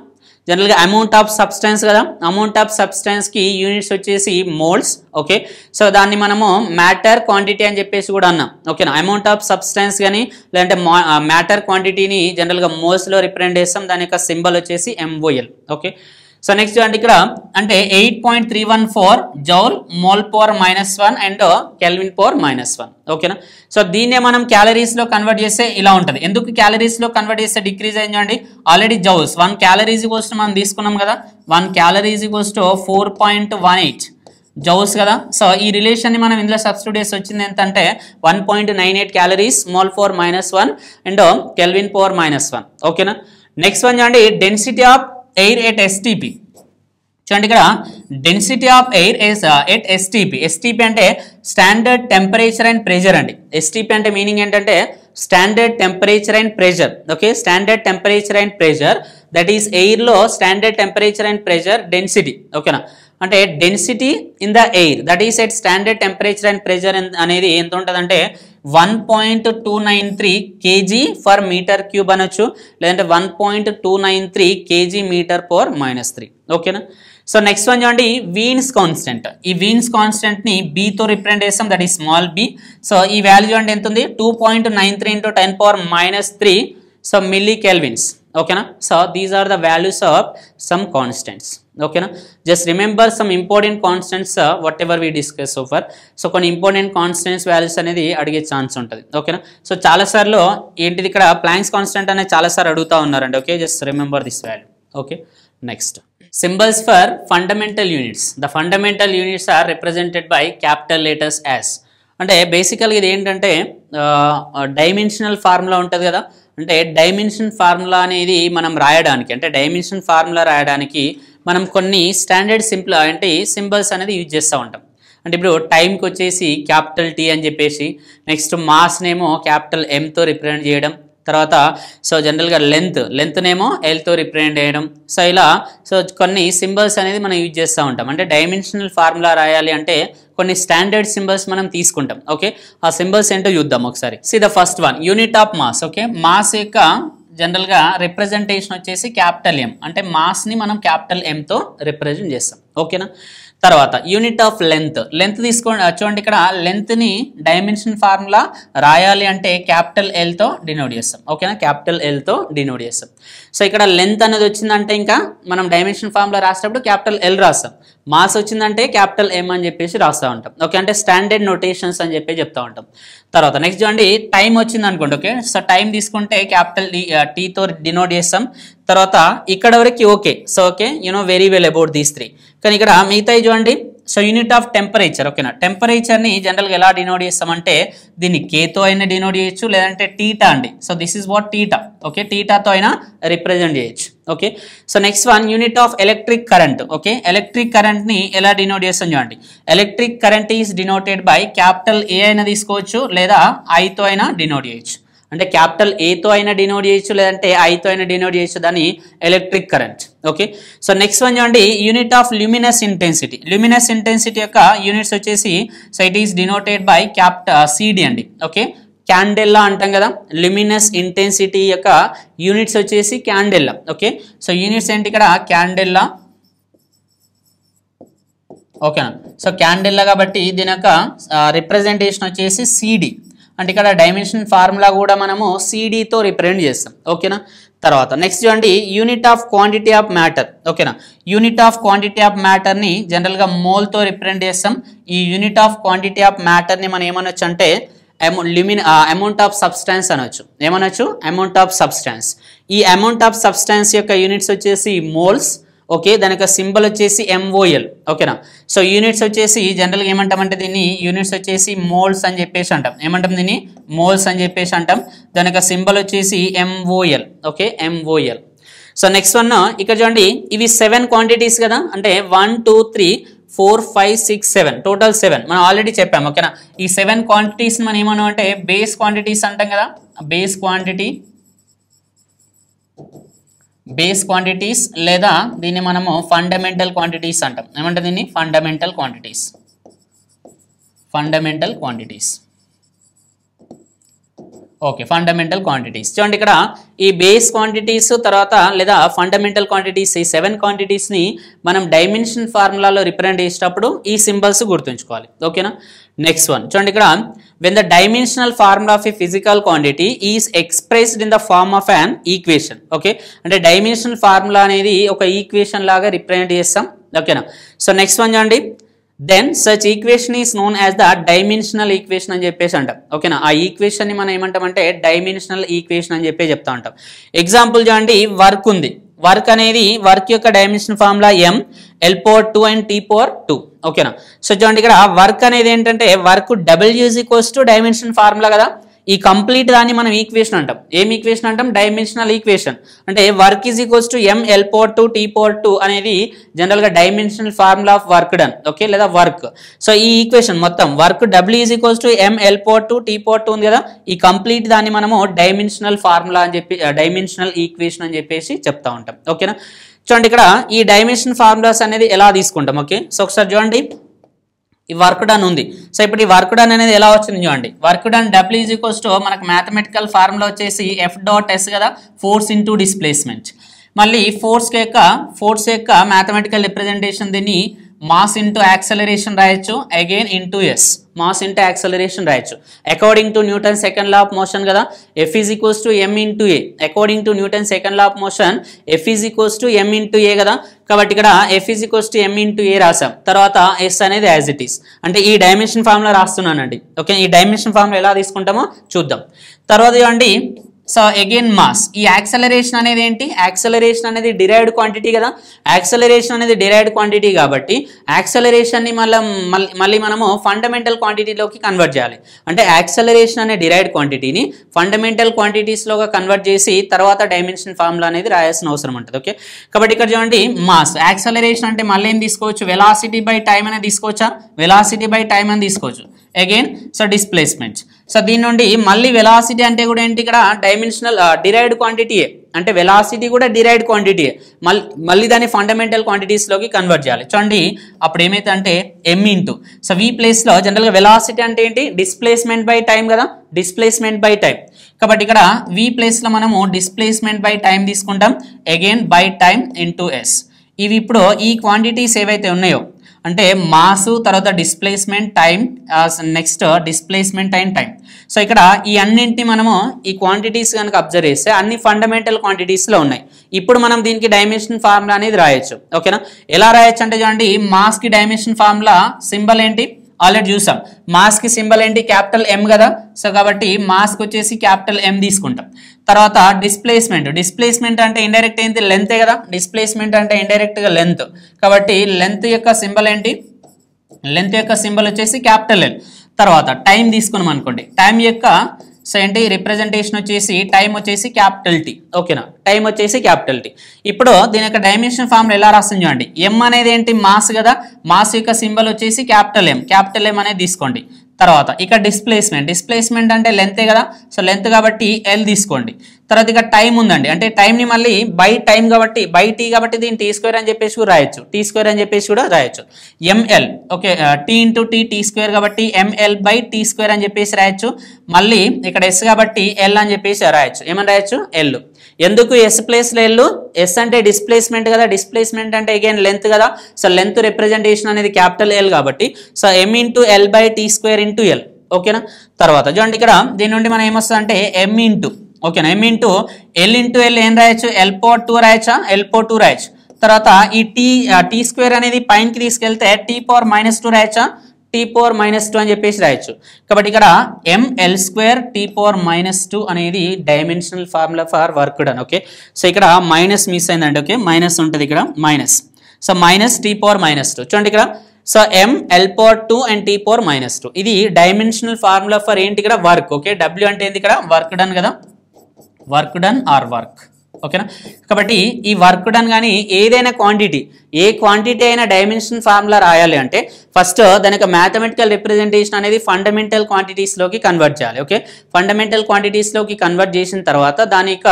జనరల్గా అమౌంట్ ఆఫ్ సబ్స్టెన్స్ కదా అమౌంట్ ఆఫ్ సబ్స్టెన్స్కి యూనిట్స్ వచ్చేసి మోల్స్ ఓకే సో దాన్ని మనము మ్యాటర్ క్వాంటిటీ అని చెప్పేసి కూడా అన్నాం ఓకేనా అమౌంట్ ఆఫ్ సబ్స్టెన్స్ కానీ లేదంటే మ్యాటర్ క్వాంటిటీని జనరల్గా మోల్స్లో రిప్రజెంట్ చేస్తాం దాని యొక్క సింబల్ వచ్చేసి ఎంఓఎల్ ఓకే సో నెక్స్ట్ చూడండి ఇక్కడ అంటే eight point three one four joule mole power minus one and kelvin power minus one ఓకేనా సో దీన్నే మనం క్యాలరీస్లో కన్వర్ట్ చేస్తే ఇలా ఉంటుంది ఎందుకు క్యాలరీస్లో కన్వర్ట్ చేస్తే డిక్రీజ్ అయింది చూడండి already joules one calories cost మనం తీసుకున్నాం కదా one calories cost four point one eight joules కదా సో ఈ రిలేషన్ని మనం ఇందులో సబ్స్టిట్యూట్ చేసి వచ్చింది ఏంటంటే one point nine eight calories mole four minus one and kelvin power minus one ఓకేనా నెక్స్ట్ వన్ చూడండి density of air at STP చూడండి ఇక్కడ density of air is at STP STP అంటే స్టాండర్డ్ టెంపరేచర్ అండ్ ప్రెజర్ అండి STP అంటే meaning ఏంటంటే standard temperature and pressure okay standard temperature and pressure that is ఎయిర్లో standard temperature and pressure density ఓకేనా అంటే density in the air that is at standard temperature and pressure అనేది ఎంత ఉంటుంది అంటే one point two nine three KG for metre cube అనొచ్చు లేదంటే one point two nine three KG metre per minus three ఓకేనా so next one చూడండి Wien's constant ఈ Wien's ని బీతో రిప్రజెంట్ చేస్తాం దట్ ఈ స్మాల్ బీ సో ఈ వాల్యూ చూడండి ఎంత ఉంది two point nine three into ten power minus three so milli kelvins ఓకేనా so these are the values of some constants ఓకేనా just remember some important constants whatever we discuss so for so కొన్ని important constants values అనేది అడిగే chance ఉంటుంది ఓకేనా so చాలాసార్లు ఏంటిది ఇక్కడ ప్లాంక్స్ కాన్స్టెంట్ అనేది చాలాసార్లు అడుగుతూ ఉన్నారండి okay just remember this value okay next symbols for fundamental units the fundamental units are represented by capital letters as అంటే బేసికల్గా ఇది ఏంటంటే డైమెన్షనల్ ఫార్ములా ఉంటుంది కదా అంటే డైమెన్షన్ ఫార్ములా అనేది మనం రాయడానికి అంటే డైమెన్షన్ ఫార్ములా రాయడానికి మనం కొన్ని స్టాండర్డ్ సింపుల్ అంటే సింబల్స్ అనేది యూజ్ చేస్తూ ఉంటాం అంటే ఇప్పుడు టైంకి వచ్చేసి క్యాపిటల్ టీ అని చెప్పేసి నెక్స్ట్ మాస్నేమో క్యాపిటల్ ఎంతో రిప్రజెంట్ చేయడం తర్వాత సో జనరల్గా లెంత్ లెంత్నేమో ఎల్తో రిప్రజెంట్ చేయడం సో ఇలా సో కొన్ని సింబల్స్ అనేది మనం యూజ్ చేస్తూ ఉంటాం అంటే డైమెన్షనల్ ఫార్ములా రాయాలి అంటే కొన్ని స్టాండర్డ్ సింబల్స్ మనం తీసుకుంటాం ఓకే ఆ సింబల్స్ ఏంటో చూద్దాం ఒకసారి see the first one unit of mass okay mass యొక్క జనరల్గా రిప్రజెంటేషన్ వచ్చేసి క్యాపిటల్ ఎం అంటే మాస్ని మనం క్యాపిటల్ ఎంతో రిప్రజెంట్ చేస్తాం ఓకేనా తర్వాత యూనిట్ ఆఫ్ లెంత్ లెంత్ తీసుకోండి చూడండి ఇక్కడ లెంత్ని డైమెన్షన్ ఫార్ములా రాయాలి అంటే క్యాపిటల్ ఎల్తో డినోట్ చేస్తాం ఓకేనా క్యాపిటల్ ఎల్తో డినోట్ చేస్తాం సో ఇక్కడ లెంత్ అనేది వచ్చిందంటే ఇంకా మనం డైమెన్షన్ ఫార్ములా రాసేటప్పుడు క్యాపిటల్ ఎల్ రాస్తాం మాస్ వచ్చిందంటే క్యాపిటల్ ఎం అని చెప్పేసి రాస్తూ ఉంటాం ఓకే అంటే స్టాండర్డ్ నోటేషన్స్ అని చెప్పి చెప్తూ ఉంటాం తర్వాత నెక్స్ట్ చూడండి టైం వచ్చింది అనుకోండి ఓకే సో టైం తీసుకుంటే క్యాపిటల్ టీతో డినోట్ చేస్తాం తర్వాత ఇక్కడ వరకు okay so okay you know very well about these three కానీ ఇక్కడ మిగతాయి చూడండి సో యూనిట్ ఆఫ్ టెంపరేచర్ ఓకేనా టెంపరేచర్ని జనరల్గా ఎలా డినోట్ చేస్తామంటే దీన్ని కేతో అయినా డినోట్ చేయొచ్చు లేదంటే టీటా అండి so this is what theta okay టీటాతో అయినా రిప్రజెంట్ చేయొచ్చు okay so next one unit of electric current okay electric కరెంట్ని ఎలా డినోట్ చేస్తాం చూడండి electric current is denoted by capital A అయినా తీసుకోవచ్చు లేదా ఐతో అయినా డినోట్ చేయొచ్చు అంటే క్యాపిటల్ ఏతో అయినా డినోట్ చేయొచ్చు లేదంటే ఐతో అయినా డినోట్ చేయొచ్చు దాని electric current okay so next one చూడండి unit of luminous intensity luminous intensity యొక్క యూనిట్స్ వచ్చేసి so it is denoted by capital CD అండి ఓకే క్యాండెల్లా అంటాం కదా ల్యూమినస్ ఇంటెన్సిటీ యొక్క యూనిట్స్ వచ్చేసి క్యాండెల్లా ఓకే సో యూనిట్స్ ఏంటి ఇక్కడ క్యాండెల్లా ఓకేనా సో క్యాండెల్లా కాబట్టి దీని యొక్క రిప్రజెంటేషన్ వచ్చేసి సిడి అంటే ఇక్కడ డైమెన్షన్ ఫార్ములా కూడా మనము సిడీతో రిప్రజెంట్ చేస్తాం ఓకేనా తర్వాత నెక్స్ట్ చూడండి unit of quantity of matter ఓకేనా యూనిట్ ఆఫ్ క్వాంటిటీ ఆఫ్ మ్యాటర్ని జనరల్గా మోల్తో రిప్రజెంట్ చేస్తాం ఈ యూనిట్ ఆఫ్ క్వాంటిటీ ఆఫ్ మ్యాటర్ని మనం ఏమనొచ్చు అంటే అమౌంట్ లిమిన్ అమౌంట్ ఆఫ్ సబ్స్టాన్స్ అనొచ్చు ఏమనొచ్చు అమౌంట్ ఆఫ్ సబ్స్టాన్స్ ఈ అమౌంట్ ఆఫ్ సబ్స్టాన్స్ యొక్క యూనిట్స్ వచ్చేసి మోల్స్ ఓకే దాని యొక్క సింబల్ వచ్చేసి ఎంఓఎల్ ఓకేనా సో యూనిట్స్ వచ్చేసి జనరల్గా ఏమంటామంటే దీన్ని యూనిట్స్ వచ్చేసి మోల్స్ అని చెప్పేసి అంటాం ఏమంటాం దీన్ని మోల్స్ అని చెప్పేసి అంటాం దాని యొక్క సింబల్ వచ్చేసి M O L okay M O L so next one ఇక్కడ చూడండి ఇవి సెవెన్ క్వాంటిటీస్ కదా అంటే one two three four five six seven total seven మనం ఆల్రెడీ చెప్పాం ఓకేనా ఈ సెవెన్ క్వాంటిటీస్ని మనం ఏమన్నా అంటే బేస్ క్వాంటిటీస్ అంటాం కదా బేస్ క్వాంటిటీ బేస్ క్వాంటిటీస్ లేదా దీన్ని మనము ఫండమెంటల్ క్వాంటిటీస్ అంటాం ఏమంటే దీన్ని fundamental quantities fundamental quantities okay fundamental quantities చూడండి ఇక్కడ ఈ బేస్ క్వాంటిటీస్ తర్వాత లేదా ఫండమెంటల్ క్వాంటిటీస్ ఈ సెవెన్ క్వాంటిటీస్ని మనం డైమెన్షన్ ఫార్ములాలో రిప్రజెంట్ చేసేటప్పుడు ఈ సింబల్స్ గుర్తుంచుకోవాలి ఓకేనా నెక్స్ట్ వన్ చూడండి ఇక్కడ when the dimensional formula of a physical quantity is expressed in the form of an equation okay అంటే డైమెన్షనల్ ఫార్ములా అనేది ఒక ఈక్వేషన్ లాగా రిప్రజెంట్ చేస్తాం ఓకేనా సో నెక్స్ట్ వన్ చూడండి then such equation is known as the dimensional equation అని చెప్పేసి అంటాం ఓకేనా ఆ ఈక్వేషన్ని మనం ఏమంటామంటే డైమెన్షనల్ ఈక్వేషన్ అని చెప్పి చెప్తా ఉంటాం ఎగ్జాంపుల్ చూడండి వర్క్ ఉంది వర్క్ అనేది వర్క్ యొక్క dimension formula M L power two and T power two ఓకేనా సో చూడండి ఇక్కడ వర్క్ అనేది ఏంటంటే work W equals to dimension formula కదా ఈ కంప్లీట్ దాన్ని మనం ఈక్వేషన్ అంటాం ఏం ఈక్వేషన్ అంటాం డైమెన్షనల్ ఈక్వేషన్ అంటే work is equals to M L power two T power two అనేది జనరల్గా dimensional formula of work done okay లేదా వర్క్ సో ఈ ఈక్వేషన్ మొత్తం work W is equals to M L power two T power two ఉంది కదా ఈ complete దాన్ని మనము డైమెన్షనల్ ఫార్ములా అని చెప్పి డైమెన్షనల్ ఈక్వేషన్ అని చెప్పేసి చెప్తా ఉంటాం ఓకేనా చూడండి ఇక్కడ ఈ డైమెన్షన్ ఫార్ములాస్ అనేది ఎలా తీసుకుంటాం ఓకే సో ఒకసారి చూడండి ఈ వర్క్ డన్ ఉంది సో ఇప్పుడు ఈ వర్క్ డన్ అనేది ఎలా వచ్చింది చూడండి work done W equals to మనకు మ్యాథమెటికల్ ఫార్ములా వచ్చేసి ఎఫ్ డాట్ ఎస్ కదా ఫోర్స్ ఇంటూ డిస్ప్లేస్మెంట్ మళ్ళీ ఫోర్స్ యొక్క ఫోర్స్ యొక్క మ్యాథమెటికల్ రిప్రజెంటేషన్ దీన్ని మాస్ ఇంటూ యాక్సలరేషన్ రాయొచ్చు again into S mass into acceleration రాయొచ్చు according to Newton second law of motion కదా F is equals to M into A according to Newton second law of motion F is equals to M into A కదా కాబట్టి ఇక్కడ F is equals to M into A రాసాం తర్వాత yes అనేది as it is అంటే ఈ dimension ఫామ్లో రాస్తున్నానండి okay ఈ డైమెన్షన్ ఫార్మ్లో ఎలా తీసుకుంటామో చూద్దాం తర్వాత చూడండి సో అగైన్ మాస్ ఈ యాక్సలరేషన్ అనేది ఏంటి యాక్సలరేషన్ అనేది డిరైవ్డ్ క్వాంటిటీ కదా యాక్సలరేషన్ అనేది డిరైవ్డ్ క్వాంటిటీ కాబట్టి యాక్సలరేషన్ని మళ్ళీ మళ్ళీ మనము ఫండమెంటల్ క్వాంటిటీలోకి కన్వర్ట్ చేయాలి అంటే యాక్సలరేషన్ అనే డిరైవ్డ్ క్వాంటిటీని ఫండమెంటల్ క్వాంటిటీస్లోగా కన్వర్ట్ చేసి తర్వాత డైమెన్షన్ ఫార్ములా అనేది రాయాల్సిన అవసరం ఉంటుంది ఓకే కాబట్టి ఇక్కడ చూడండి మాస్ యాక్సలరేషన్ అంటే మళ్ళీ ఏం తీసుకోవచ్చు వెలాసిటీ బై టైం అనేది తీసుకోవచ్చా వెలాసిటీ బై టైం అని తీసుకోవచ్చు అగైన్ సో డిస్ప్లేస్మెంట్స్ సో దీని నుండి మళ్ళీ వెలాసిటీ అంటే కూడా ఏంటి ఇక్కడ డైమెన్షనల్ డిరైడ్ క్వాంటిటీయే అంటే వెలాసిటీ కూడా డిరైడ్ క్వాంటిటీ మళ్ళీ మళ్ళీ దాన్ని ఫండమెంటల్ క్వాంటిటీస్లోకి కన్వర్ట్ చేయాలి చూడండి అప్పుడు ఏమైతే అంటే ఎమ్ ఇంటూ సో వీ ప్లేస్లో జనరల్గా వెలాసిటీ అంటే ఏంటి డిస్ప్లేస్మెంట్ బై టైం కదా డిస్ప్లేస్మెంట్ బై టైం కాబట్టి ఇక్కడ వీ ప్లేస్లో మనము డిస్ప్లేస్మెంట్ బై టైం తీసుకుంటాం again by time into S ఇవి ఇప్పుడు ఈ క్వాంటిటీస్ ఏవైతే ఉన్నాయో అంటే మాసు తర్వాత displacement time next displacement and time so ఇక్కడ ఈ అన్నింటిని మనము ఈ క్వాంటిటీస్ కనుక అబ్జర్వ్ చేస్తే అన్ని ఫండమెంటల్ క్వాంటిటీస్లో ఉన్నాయి ఇప్పుడు మనం దీనికి డైమెన్షన్ ఫార్ములా అనేది రాయొచ్చు ఓకేనా ఎలా రాయొచ్చు అంటే చూడండి మాస్కి డైమెన్షన్ ఫార్ములా సింబల్ ఏంటి ఆల్రెడీ చూసాం మాస్కి సింబల్ ఏంటి క్యాపిటల్ ఎం కదా సో కాబట్టి మాస్క్ వచ్చేసి క్యాపిటల్ ఎం తీసుకుంటాం తర్వాత డిస్ప్లేస్మెంట్ డిస్ప్లేస్మెంట్ అంటే ఇండైరెక్ట్ ఏంటి లెంతే కదా డిస్ప్లేస్మెంట్ అంటే ఇండైరెక్ట్గా లెంత్ కాబట్టి లెంత్ యొక్క సింబల్ ఏంటి లెంత్ యొక్క సింబల్ వచ్చేసి క్యాపిటల్ ఎల్ తర్వాత టైం తీసుకున్నాం అనుకోండి టైం యొక్క సో ఏంటి రిప్రజెంటేషన్ వచ్చేసి టైం వచ్చేసి క్యాపిటల్ టీ ఓకేనా టైం వచ్చేసి క్యాపిటల్ టీ ఇప్పుడు దీని యొక్క డైమెన్షన్ ఫామ్లో ఎలా రాస్తుంది చూడండి ఎం అనేది ఏంటి మాస్ కదా మాస్ యొక్క సింబల్ వచ్చేసి క్యాపిటల్ ఎం క్యాపిటల్ ఎం అనేది తీసుకోండి తర్వాత ఇక డిస్ప్లేస్మెంట్ డిస్ప్లేస్మెంట్ అంటే లెంతే కదా సో లెంత్ కాబట్టి ఎల్ తీసుకోండి తర్వాత ఇక టైం ఉందండి అంటే టైంని మళ్ళీ బై టైం కాబట్టి బై టీ కాబట్టి దీన్ని టీ స్క్వేర్ అని చెప్పేసి కూడా రాయొచ్చు టీ స్క్వేర్ అని చెప్పేసి కూడా రాయొచ్చు M L okay T into T T square కాబట్టి ఎంఎల్ బై టీ స్క్వేర్ అని చెప్పేసి రాయొచ్చు మళ్ళీ ఇక్కడ ఎస్ కాబట్టి ఎల్ అని చెప్పేసి రాయొచ్చు ఏమని రాయొచ్చు ఎల్ ఎందుకు ఎస్ ప్లేస్లో ఎల్లు ఎస్ అంటే డిస్ప్లేస్మెంట్ కదా డిస్ప్లేస్మెంట్ అంటే అగైన్ లెంత్ కదా సో లెంత్ రిప్రజెంటేషన్ అనేది క్యాపిటల్ ఎల్ కాబట్టి so M into L by T square into L ఓకేనా తర్వాత చూడండి ఇక్కడ దీని నుండి మనం ఏమొస్తుందంటే ఎం ఇంటూ ఓకేనా M into L into L ఏం రాయొచ్చు ఎల్ పో టూ రాయొచ్చా ఎల్ పో టూ రాయొచ్చు తర్వాత ఈ టీ టీ స్క్వేర్ అనేది పైనకి తీసుకెళ్తే టీ పవర్ మైనస్ టూ రాయొచ్చా టీ పవర్ మైనస్ టూ అని చెప్పేసి రాయొచ్చు కాబట్టి ఇక్కడ ML square T power minus two అనేది డైమెన్షనల్ ఫార్ములా ఫార్ వర్క్డ్ అని ఓకే సో ఇక్కడ మైనస్ మిస్ అయిందండి ఓకే మైనస్ ఉంటుంది ఇక్కడ minus so minus T power minus two చూడండి ఇక్కడ so M L power two and T power minus two ఇది dimensional formula for ఏంటి ఇక్కడ వర్క్ ఓకే డబ్ల్యూ అంటే ఏంటి ఇక్కడ వర్క్ డన్ కదా వర్క్ డన్ ఆర్ వర్క్ ఓకేనా కాబట్టి ఈ వర్క్ డన్ కానీ ఏదైనా క్వాంటిటీ ఏ క్వాంటిటీ అయినా డైమెన్షన్ ఫార్ములా రాయాలి అంటే ఫస్ట్ దానికి మ్యాథమెటికల్ రిప్రజెంటేషన్ అనేది ఫండమెంటల్ క్వాంటిటీస్లోకి కన్వర్ట్ చేయాలి ఓకే ఫండమెంటల్ క్వాంటిటీస్లోకి కన్వర్ట్ చేసిన తర్వాత దాని యొక్క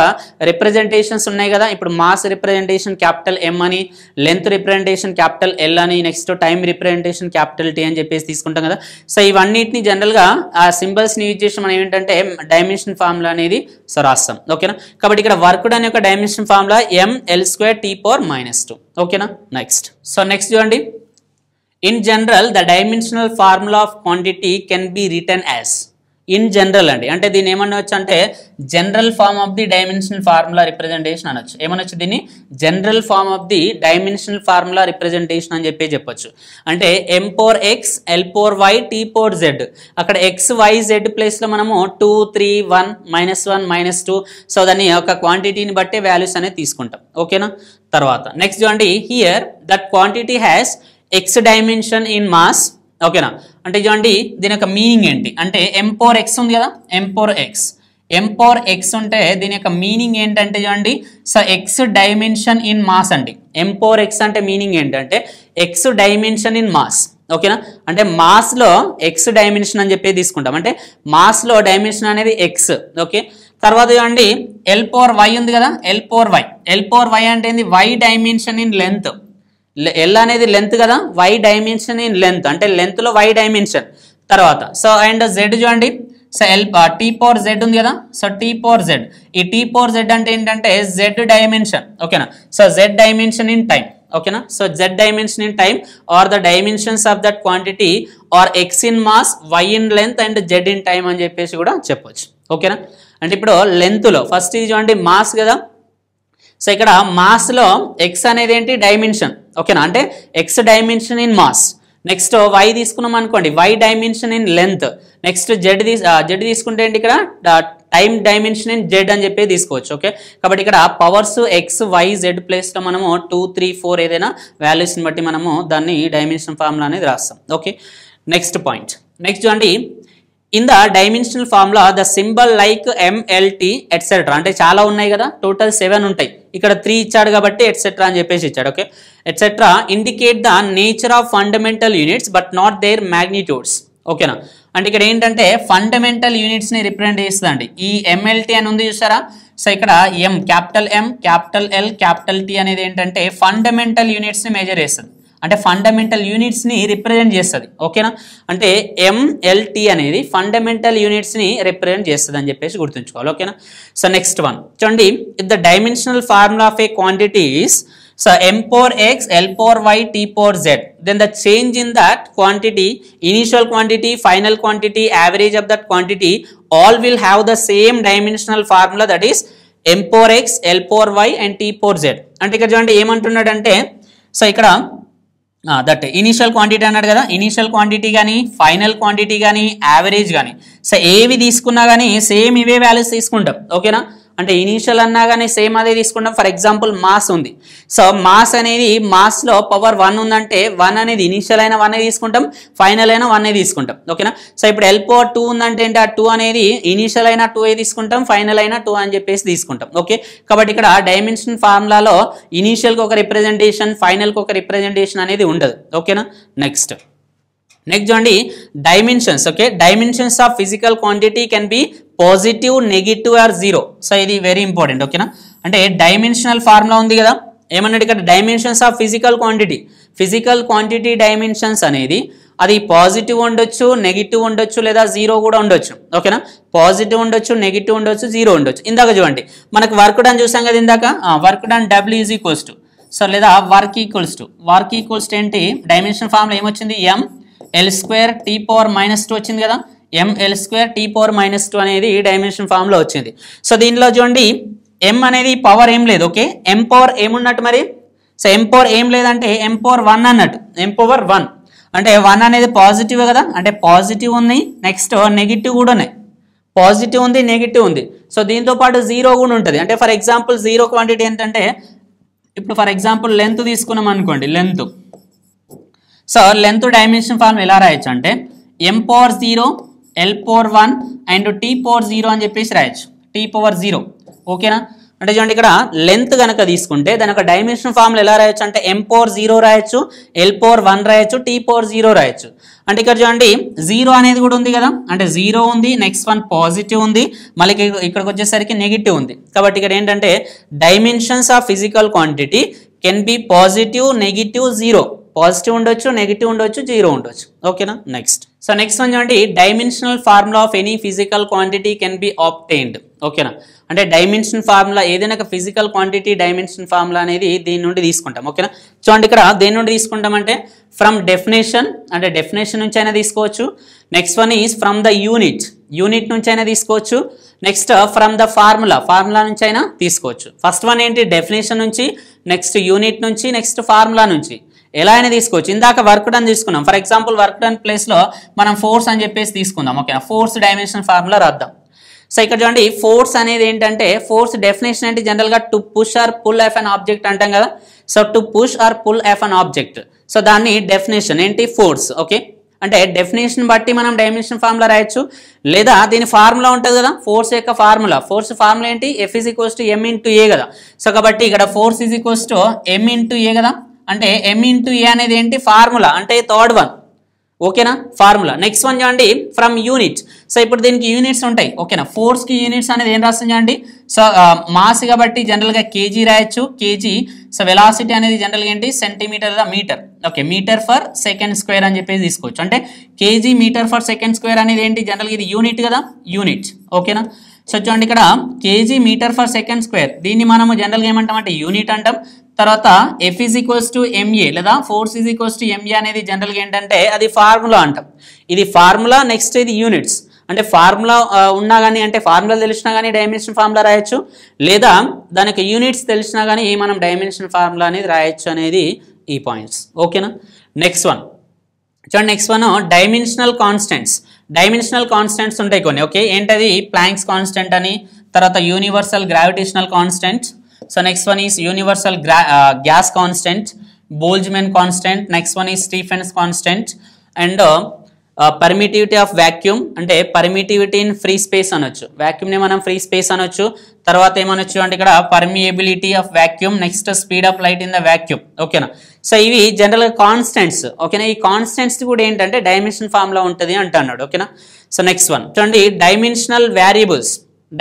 రిప్రజెంటేషన్స్ ఉన్నాయి కదా ఇప్పుడు మాస్ రిప్రజెంటేషన్ క్యాపిటల్ ఎం అని లెంత్ రిప్రజెంటేషన్ క్యాపిటల్ ఎల్ అని next time representation capital T అని చెప్పేసి తీసుకుంటాం కదా సో ఇవన్నింటిని జనరల్గా ఆ సింబల్స్ని యూజ్ చేసి మనం ఏంటంటే డైమెన్షన్ ఫార్ములా అనేది సో రాస్తాం ఓకేనా కాబట్టి ఇక్కడ వర్క్డ్ అనే ఒక dimension formula M L square T power minus two okay na next so next chudandi in general the dimensional formula of quantity can be written as in general అండి అంటే దీన్ని వచ్చి అంటే general form of the dimensional formula representation అనొచ్చు ఏమనొచ్చు దీన్ని general form of the dimensional formula representation అని చెప్పి చెప్పొచ్చు అంటే M power X L power Y T power Z అక్కడ ఎక్స్ వై జెడ్ ప్లేస్లో మనము two three one minus one minus two so దాన్ని ఒక క్వాంటిటీని బట్టే వాల్యూస్ అనేది తీసుకుంటాం ఓకేనా తర్వాత నెక్స్ట్ చూడండి here that quantity has X dimension in mass ఓకేనా అంటే చూడండి దీని యొక్క మీనింగ్ ఏంటి అంటే ఎంపోర్ ఎక్స్ ఉంది కదా ఎంపోర్ ఎక్స్ ఎంపోర్ ఎక్స్ ఉంటే దీని యొక్క మీనింగ్ ఏంటంటే చూడండి so X dimension in mass అండి ఎంపోర్ ఎక్స్ అంటే మీనింగ్ ఏంటంటే ఎక్స్ డైమెన్షన్ ఇన్ మాస్ ఓకేనా అంటే మాస్లో ఎక్స్ డైమెన్షన్ అని చెప్పి తీసుకుంటాం అంటే మాస్లో డైమెన్షన్ అనేది ఎక్స్ ఓకే తర్వాత చూడండి ఎల్ పోర్ వై ఉంది కదా L power Y L power Y అంటే ఏంది Y dimension in length L అనేది లెంత్ కదా వై డైమెన్షన్ ఇన్ లెంత్ అంటే లెంత్లో వై డైమెన్షన్ తర్వాత సో అండ్ జెడ్ చూడండి so L T power Z ఉంది కదా సో టీ పవర్ జెడ్ ఈ టీ పవర్ జెడ్ అంటే ఏంటంటే జెడ్ డైమెన్షన్ ఓకేనా so Z dimension in time ఓకేనా so Z dimension in time are the dimensions of that quantity are X in mass Y in length and Z in time అని చెప్పేసి కూడా చెప్పొచ్చు ఓకేనా అంటే ఇప్పుడు లెంత్లో ఫస్ట్ ఇది చూడండి మాస్ కదా సో ఇక్కడ మాస్లో ఎక్స్ అనేది ఏంటి డైమెన్షన్ ఓకేనా అంటే X dimension in mass next Y తీసుకున్నాం అనుకోండి Y dimension in length next Z తీ జెడ్ తీసుకుంటే ఏంటి ఇక్కడ టైం డైమెన్షన్ ఇన్ జెడ్ అని చెప్పి తీసుకోవచ్చు ఓకే కాబట్టి ఇక్కడ పవర్స్ ఎక్స్ వై జెడ్ ప్లేస్లో మనము టూ త్రీ ఫోర్ ఏదైనా వాల్యూస్ని బట్టి మనము దాన్ని డైమెన్షన్ ఫార్ములా అనేది రాస్తాం ఓకే నెక్స్ట్ పాయింట్ నెక్స్ట్ చూడండి ఇన్ ద డైమెన్షనల్ ఫామ్లో the symbol like MLT etcetera అంటే చాలా ఉన్నాయి కదా టోటల్ సెవెన్ ఉంటాయి ఇక్కడ త్రీ ఇచ్చాడు కాబట్టి ఎట్సెట్రా అని చెప్పేసి ఇచ్చాడు okay etcetera indicate the nature of fundamental units but not their magnitudes ఓకేనా అంటే ఇక్కడ ఏంటంటే ఫండమెంటల్ యూనిట్స్ ని రిప్రజెంట్ చేస్తుందండి ఈ ఎంఎల్టీ అని ఉంది చూసారా సో ఇక్కడ M capital M capital L capital T అనేది ఏంటంటే ఫండమెంటల్ యూనిట్స్ని మెజర్ చేస్తుంది అంటే ఫండమెంటల్ యూనిట్స్ని రిప్రజెంట్ చేస్తుంది ఓకేనా అంటే ఎంఎల్టీ అనేది ఫండమెంటల్ యూనిట్స్ని రిప్రజెంట్ చేస్తుంది అని చెప్పేసి గుర్తుంచుకోవాలి ఓకేనా సో నెక్స్ట్ వన్ చూడండి the dimensional formula of a quantity is So m power x, l power y, t power z. Then the change in that quantity, initial quantity, final quantity, average of that quantity, all will have the same dimensional formula that is m power x, l power y and t power z. అంటే ఇక్కడ చూడండి ఏమంటున్నాడంటే so ఇక్కడ that initial quantity అన్నాడు కదా initial quantity కానీ final quantity కానీ average కానీ సో ఏవి తీసుకున్నా కానీ సేమ్ ఇవే వాల్యూస్ తీసుకుంటాం ఓకేనా అంటే ఇనీషియల్ అన్నా కానీ సేమ్ అదే తీసుకుంటాం ఫర్ ఎగ్జాంపుల్ మాస్ ఉంది సో మాస్ అనేది మాస్లో పవర్ వన్ ఉందంటే వన్ అనేది ఇనీషియల్ అయినా వన్ తీసుకుంటాం ఫైనల్ అయినా వన్ తీసుకుంటాం ఓకేనా సో ఇప్పుడు ఎల్ పవర్ టూ ఉందంటే ఏంటి ఆ టూ అనేది ఇనీషియల్ అయినా టూ ఏ తీసుకుంటాం ఫైనల్ అయినా టూ అని చెప్పేసి తీసుకుంటాం ఓకే కాబట్టి ఇక్కడ డైమెన్షన్ ఫార్ములాలో ఇనీషియల్కి ఒక రిప్రజెంటేషన్ ఫైనల్కి ఒక రిప్రజెంటేషన్ అనేది ఉండదు ఓకేనా నెక్స్ట్ నెక్స్ట్ చూడండి dimensions okay dimensions of physical quantity can be positive negative or zero so ఇది వెరీ ఇంపార్టెంట్ ఓకేనా అంటే డైమెన్షనల్ ఫార్ములా ఉంది కదా ఏమన్నాడు ఇక్కడ dimensions of physical quantity physical quantity dimensions అనేది అది పాజిటివ్ ఉండొచ్చు నెగిటివ్ ఉండొచ్చు లేదా జీరో కూడా ఉండొచ్చు ఓకేనా పాజిటివ్ ఉండొచ్చు నెగిటివ్ ఉండొచ్చు జీరో ఉండొచ్చు ఇందాక చూడండి మనకు వర్క్ డన్ చూసాం కదా ఇందాక work done W is equals to so లేదా work equals to work equals to ఏంటి డైమెన్షన్ ఫార్మ్లో ఏమొచ్చింది M L square T power minus two వచ్చింది కదా M L square T power minus two అనేది డైమెన్షన్ ఫామ్లో వచ్చింది సో దీనిలో చూడండి ఎం అనేది పవర్ ఏం లేదు ఓకే ఎం పవర్ ఏమున్నట్టు మరి సో ఎం పవర్ ఏం లేదంటే ఎం పవర్ వన్ అన్నట్టు ఎం పవర్ వన్ అంటే వన్ అనేది పాజిటివ్ కదా అంటే పాజిటివ్ ఉంది నెక్స్ట్ నెగిటివ్ కూడా ఉన్నాయి పాజిటివ్ ఉంది నెగిటివ్ ఉంది సో దీంతో పాటు జీరో కూడా ఉంటుంది అంటే ఫర్ ఎగ్జాంపుల్ జీరో క్వాంటిటీ ఏంటంటే ఇప్పుడు ఫర్ ఎగ్జాంపుల్ లెంత్ తీసుకున్నాం అనుకోండి length sir length dimension form ఎలా రాయొచ్చు అంటే M power zero L power one and T power zero అని చెప్పేసి రాయొచ్చు టీ పవర్ జీరో ఓకేనా అంటే చూడండి ఇక్కడ లెంత్ కనుక తీసుకుంటే దాని ఒక డైమెన్షన్ ఫార్ములు ఎలా రాయొచ్చు అంటే ఎం పవర్ జీరో రాయొచ్చు ఎల్ పవర్ వన్ రాయొచ్చు టీ పవర్ జీరో రాయొచ్చు అంటే ఇక్కడ చూడండి జీరో అనేది కూడా ఉంది కదా అంటే జీరో ఉంది నెక్స్ట్ వన్ పాజిటివ్ ఉంది మళ్ళీ ఇక్కడికి వచ్చేసరికి నెగిటివ్ ఉంది కాబట్టి ఇక్కడ ఏంటంటే dimensions of physical quantity can be positive negative zero positive ఉండొచ్చు నెగిటివ్ ఉండొచ్చు జీరో ఉండొచ్చు ఓకేనా నెక్స్ట్ సో నెక్స్ట్ వన్ చూడండి dimensional formula of any physical quantity can be obtained ఓకేనా అంటే డైమెన్షన్ ఫార్ములా ఏదైనా ఒక ఫిజికల్ క్వాంటిటీ డైమెన్షన్ ఫార్ములా అనేది దీని నుండి తీసుకుంటాం ఓకేనా చూడండి ఇక్కడ దేని నుండి తీసుకుంటాం అంటే ఫ్రమ్ డెఫినేషన్ అంటే డెఫినేషన్ నుంచి అయినా తీసుకోవచ్చు next one is from the unit unit నుంచి అయినా తీసుకోవచ్చు next from the formula formula నుంచి అయినా తీసుకోవచ్చు ఫస్ట్ వన్ ఏంటి డెఫినేషన్ నుంచి నెక్స్ట్ యూనిట్ నుంచి నెక్స్ట్ ఫార్ములా నుంచి ఎలా అయినా తీసుకోవచ్చు ఇందాక వర్క్ డన్ తీసుకున్నాం ఫర్ ఎగ్జాంపుల్ వర్క్ డన్ ప్లేస్లో మనం ఫోర్స్ అని చెప్పేసి తీసుకుందాం ఓకే ఫోర్స్ డైమెన్షన్ ఫార్ములా రాద్దాం సో ఇక్కడ చూడండి ఫోర్స్ అనేది ఏంటంటే ఫోర్స్ డెఫినేషన్ అంటే జనరల్గా to push or pull of an object అంటాం కదా so to push or pull of an object so దాన్ని డెఫినేషన్ ఏంటి ఫోర్స్ ఓకే అంటే డెఫినేషన్ బట్టి మనం డైమెన్షన్ ఫార్ములా రాయొచ్చు లేదా దీని ఫార్ములా ఉంటుంది కదా ఫోర్స్ యొక్క ఫార్ములా ఫోర్స్ ఫార్ములా ఏంటి F is equals to M into A కదా సో కాబట్టి ఇక్కడ force is equals to M into A కదా అంటే ఎం ఇంటూ ఏ అనేది ఏంటి ఫార్ములా అంటే థర్డ్ వన్ ఓకేనా ఫార్ములా నెక్స్ట్ వన్ చూడండి ఫ్రమ్ యూనిట్స్ సో ఇప్పుడు దీనికి యూనిట్స్ ఉంటాయి ఓకేనా ఫోర్స్కి యూనిట్స్ అనేది ఏం రాస్తుంది చూడండి సో మాస్ కాబట్టి జనరల్గా కేజీ రాయొచ్చు కేజీ సో వెలాసిటీ అనేది జనరల్గా ఏంటి centimetre metre okay metre for second square అని చెప్పేసి తీసుకోవచ్చు అంటే kg metre for second square అనేది ఏంటి జనరల్గా ఇది యూనిట్ కదా యూనిట్ ఓకేనా సో చూడండి ఇక్కడ KG metre for second square దీన్ని మనము జనరల్గా అంటే యూనిట్ అంటాం తర్వాత F is equals to MA లేదా force is equals to MA అనేది జనరల్గా ఏంటంటే అది ఫార్ములా అంటాం ఇది ఫార్ములా నెక్స్ట్ ఇది యూనిట్స్ అంటే ఫార్ములా ఉన్నా కానీ అంటే ఫార్ములా తెలిసినా కానీ డైమెన్షన్ ఫార్ములా రాయొచ్చు లేదా దానికి యూనిట్స్ తెలిసినా కానీ మనం డైమెన్షన్ ఫార్ములా అనేది రాయొచ్చు అనేది ఈ పాయింట్స్ ఓకేనా నెక్స్ట్ వన్ చూడండి next one dimensional constants dimensional constants ఉంటాయి కొన్ని ఓకే ఏంటది ప్లాంక్స్ కాన్స్టెంట్ అని తర్వాత universal gravitational constant so next one is universal gas constant Boltzmann constant next one is Stefan's constant and permittivity of vacuum అంటే permittivity in free space అనొచ్చు వ్యాక్యూమ్ని మనం free space అనొచ్చు తర్వాత ఏమనొచ్చు అంటే ఇక్కడ permeability of vacuum next speed of light in the vacuum ఓకేనా సో ఇవి జనరల్గా కాన్స్టెంట్స్ ఓకేనా ఈ కాన్స్టెంట్స్ కూడా ఏంటంటే డైమెన్షన్ ఫామ్లో ఉంటుంది అంటున్నాడు ఓకేనా సో నెక్స్ట్ వన్ చూడండి డైమెన్షనల్ వేరియబుల్స్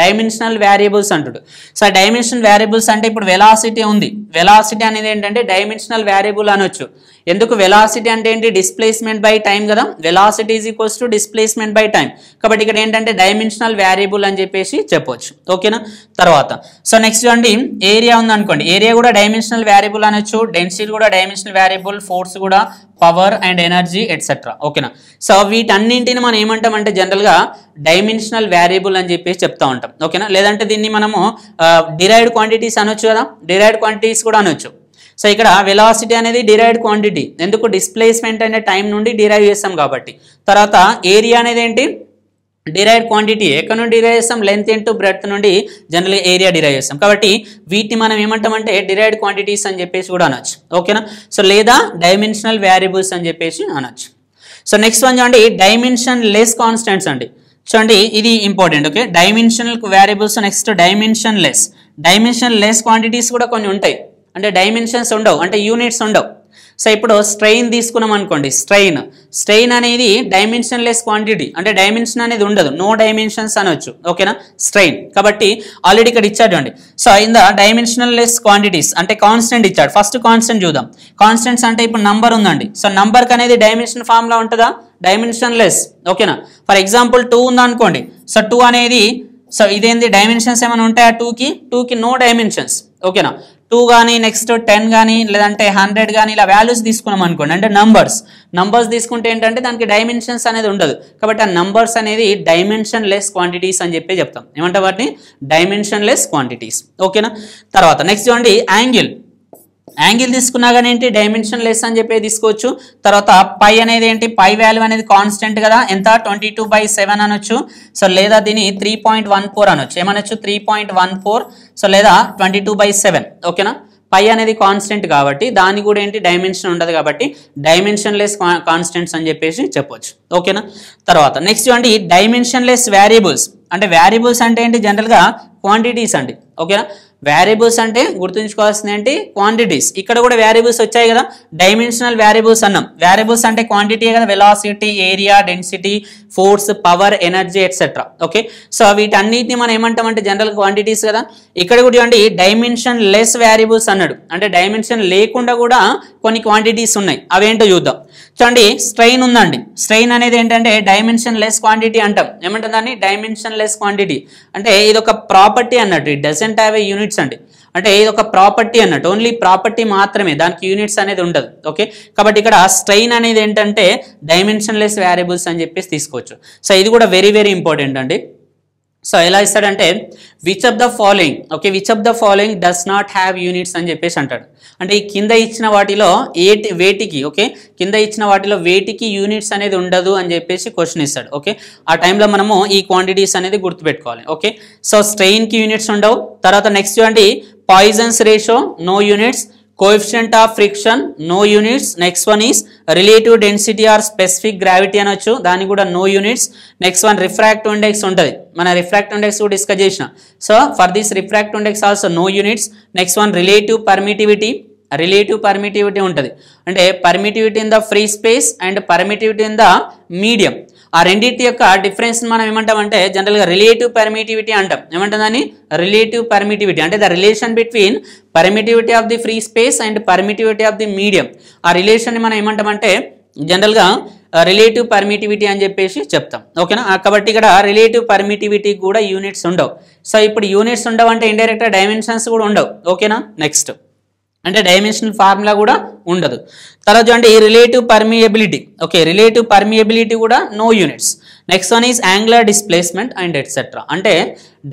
డైమెన్షనల్ వేరియబుల్స్ అంటాడు సో డైమెన్షనల్ వేరియబుల్స్ అంటే ఇప్పుడు వెలాసిటీ ఉంది వెలాసిటీ అనేది ఏంటంటే డైమెన్షనల్ వేరియబుల్ అనొచ్చు ఎందుకు వెలాసిటీ అంటే ఏంటి డిస్ప్లేస్మెంట్ బై టైం కదా velocity is equals to displacement by time కాబట్టి ఇక్కడ ఏంటంటే డైమెన్షనల్ వేరియబుల్ అని చెప్పేసి చెప్పొచ్చు ఓకేనా తర్వాత సో నెక్స్ట్ చూడండి ఏరియా ఉందనుకోండి ఏరియా కూడా డైమెన్షనల్ వేరియబుల్ అనొచ్చు డెన్సిటీ కూడా డైమెన్షనల్ వేరియబుల్ ఫోర్స్ కూడా పవర్ అండ్ ఎనర్జీ ఎట్సెట్రా ఓకేనా సో వీటన్నింటిని మనం ఏమంటాం అంటే జనరల్గా డైమెన్షనల్ వేరియబుల్ అని చెప్పేసి చెప్తా ఉంటాం ఓకేనా లేదంటే దీన్ని మనము డిరైడ్ క్వాంటిటీస్ అనొచ్చు కదా డిరైడ్ క్వాంటిటీస్ కూడా అనొచ్చు సో ఇక్కడ వెలాసిటీ అనేది డిరైవ్డ్ క్వాంటిటీ ఎందుకు డిస్ప్లేస్మెంట్ అనే టైం నుండి డిరైవ్ చేస్తాం కాబట్టి తర్వాత ఏరియా అనేది ఏంటి డిరైవ్డ్ క్వాంటిటీ ఎక్కడ నుండి డిరైవ్ చేస్తాం లెంత్ ఇంటూ బ్రెత్ నుండి జనరల్ ఏరియా డిరైవ్ చేస్తాం కాబట్టి వీటిని మనం ఏమంటామంటే డిరైవ్డ్ క్వాంటిటీస్ అని చెప్పేసి కూడా అనొచ్చు ఓకేనా సో లేదా డైమెన్షనల్ వేరియబుల్స్ అని చెప్పేసి అనొచ్చు సో నెక్స్ట్ వన్ చూడండి డైమెన్షన్ లెస్ కాన్స్టెంట్స్ అండి చూడండి ఇది important okay dimensional variables next dimensionless dimensionless quantities కూడా కొన్ని ఉంటాయి అంటే డైమెన్షన్స్ ఉండవు అంటే యూనిట్స్ ఉండవు సో ఇప్పుడు స్ట్రెయిన్ తీసుకున్నాం అనుకోండి స్ట్రెయిన్ స్ట్రెయిన్ అనేది డైమెన్షన్ లెస్ క్వాంటిటీ అంటే డైమెన్షన్ అనేది ఉండదు నో డైమెన్షన్స్ అనొచ్చు ఓకేనా స్ట్రెయిన్ కాబట్టి ఆల్రెడీ ఇక్కడ ఇచ్చాడు అండి సో ఇంద డైమెన్షనల్ లెస్ క్వాంటిటీస్ అంటే కాన్స్టెంట్ ఇచ్చాడు ఫస్ట్ కాన్స్టెంట్ చూద్దాం కాన్స్టెంట్స్ అంటే ఇప్పుడు నంబర్ ఉందండి సో నంబర్కి అనేది డైమెన్షన్ ఫామ్లో ఉంటుందా డైమెన్షన్ లెస్ ఓకేనా ఫర్ ఎగ్జాంపుల్ టూ ఉందనుకోండి సో టూ అనేది సో ఇదేంది డైమెన్షన్స్ ఏమైనా ఉంటాయా టూకి టూకి నో డైమెన్షన్స్ ఓకేనా టూ కానీ నెక్స్ట్ టెన్ కానీ లేదంటే హండ్రెడ్ కానీ ఇలా వాల్యూస్ తీసుకున్నాం అనుకోండి అంటే నంబర్స్ నంబర్స్ తీసుకుంటే ఏంటంటే దానికి డైమెన్షన్స్ అనేది ఉండదు కాబట్టి ఆ నంబర్స్ అనేది డైమెన్షన్ లెస్ క్వాంటిటీస్ అని చెప్పి చెప్తాం ఏమంటే వాటిని డైమెన్షన్ లెస్ క్వాంటిటీస్ ఓకేనా తర్వాత నెక్స్ట్ చూడండి యాంగిల్ యాంగిల్ తీసుకున్నా కానీ ఏంటి డైమెన్షన్ లెస్ అని చెప్పి తీసుకోవచ్చు తర్వాత పై అనేది ఏంటి పై వాల్యూ అనేది కాన్స్టెంట్ కదా ఎంత ట్వంటీ టూ బై సెవెన్ అనొచ్చు సో లేదా దీని త్రీ పాయింట్ వన్ ఫోర్ అనొచ్చు ఏమనొచ్చు three point one four so లేదా ట్వంటీ టూ బై సెవెన్ ఓకేనా పై అనేది కాన్స్టెంట్ కాబట్టి దాని కూడా ఏంటి డైమెన్షన్ ఉండదు కాబట్టి డైమెన్షన్ లెస్ కాన్స్టెంట్స్ అని చెప్పేసి చెప్పొచ్చు ఓకేనా తర్వాత నెక్స్ట్ చూడండి డైమెన్షన్ లెస్ వేరియబుల్స్ అంటే వేరియబుల్స్ అంటే ఏంటి జనరల్గా క్వాంటిటీస్ అండి ఓకేనా వేరియబుల్స్ అంటే గుర్తుంచుకోవాల్సింది ఏంటి క్వాంటిటీస్ ఇక్కడ కూడా వేరియబుల్స్ వచ్చాయి కదా డైమెన్షనల్ వేరియబుల్స్ అన్నాం వేరియబుల్స్ అంటే క్వాంటిటీ కదా velocity area density force power energy etcetera okay so వీటన్నిటిని మనం ఏమంటాం అంటే జనరల్ క్వాంటిటీస్ కదా ఇక్కడ కూడా చూడండి డైమెన్షన్ లెస్ వేరియబుల్స్ అన్నాడు అంటే డైమెన్షన్ లేకుండా కూడా కొన్ని క్వాంటిటీస్ ఉన్నాయి అవేంటో చూద్దాం చూడండి స్ట్రెయిన్ ఉందండి స్ట్రెయిన్ అనేది ఏంటంటే డైమెన్షన్ లెస్ క్వాంటిటీ అంటాం ఏమంటుంది దాన్ని డైమెన్షన్ లెస్ క్వాంటిటీ అంటే ఇది ఒక ప్రాపర్టీ అన్నట్టు it doesn't have a unit units అండి అంటే ఇది ఒక ప్రాపర్టీ అన్నట్టు ఓన్లీ ప్రాపర్టీ మాత్రమే దానికి యూనిట్స్ అనేది ఉండదు ఓకే కాబట్టి ఇక్కడ స్ట్రెయిన్ అనేది ఏంటంటే డైమెన్షన్లెస్ వేరియబుల్స్ అని చెప్పేసి తీసుకోవచ్చు సో ఇది కూడా వెరీ వెరీ ఇంపార్టెంట్ అండి సో ఎలా ఇస్తాడంటే which of the following okay which of the following does not have units అని చెప్పేసి అంటాడు అంటే ఈ కింద ఇచ్చిన వాటిలో ఏటి వేటికి ఓకే కింద ఇచ్చిన వాటిలో వేటికి యూనిట్స్ అనేది ఉండదు అని చెప్పేసి క్వశ్చన్ ఇస్తాడు ఓకే ఆ టైంలో మనము ఈ క్వాంటిటీస్ అనేది గుర్తుపెట్టుకోవాలి ఓకే సో స్ట్రెయిన్కి యూనిట్స్ ఉండవు తర్వాత నెక్స్ట్ చూడండి Poisson's ratio no units coefficient of friction no units next one is relative density or specific gravity అనొచ్చు దానికి కూడా no units next one refract index ఉంటుంది మన రిఫ్రాక్ట్ ఇండెక్స్ కూడా డిస్కస్ చేసిన so for this refract index also no units next one relative permittivity relative permittivity ఉంటుంది అంటే permittivity in the free space and permittivity in the medium ఆ రెండింటి యొక్క difference మనం ఏమంటామంటే జనరల్గా రిలేటివ్ పర్మిటివిటీ అంటాం ఏమంటుందని రిలేటివ్ పర్మిటివిటీ అంటే the relation between permittivity of the free space and permittivity of the medium ఆ రిలేషన్ మనం ఏమంటామంటే జనరల్గా రిలేటివ్ పర్మిటివిటీ అని చెప్పేసి చెప్తాం ఓకేనా కాబట్టి ఇక్కడ రిలేటివ్ పర్మిటివిటీ కూడా యూనిట్స్ ఉండవు సో ఇప్పుడు యూనిట్స్ ఉండవు అంటే ఇండైరెక్ట్గా డైమెన్షన్స్ కూడా ఉండవు ఓకేనా నెక్స్ట్ అంటే డైమెన్షనల్ ఫార్ములా కూడా ఉండదు తర్వాత చూడండి ఈ relative permeability okay relative permeability కూడా no units next one is angular displacement and etcetera అంటే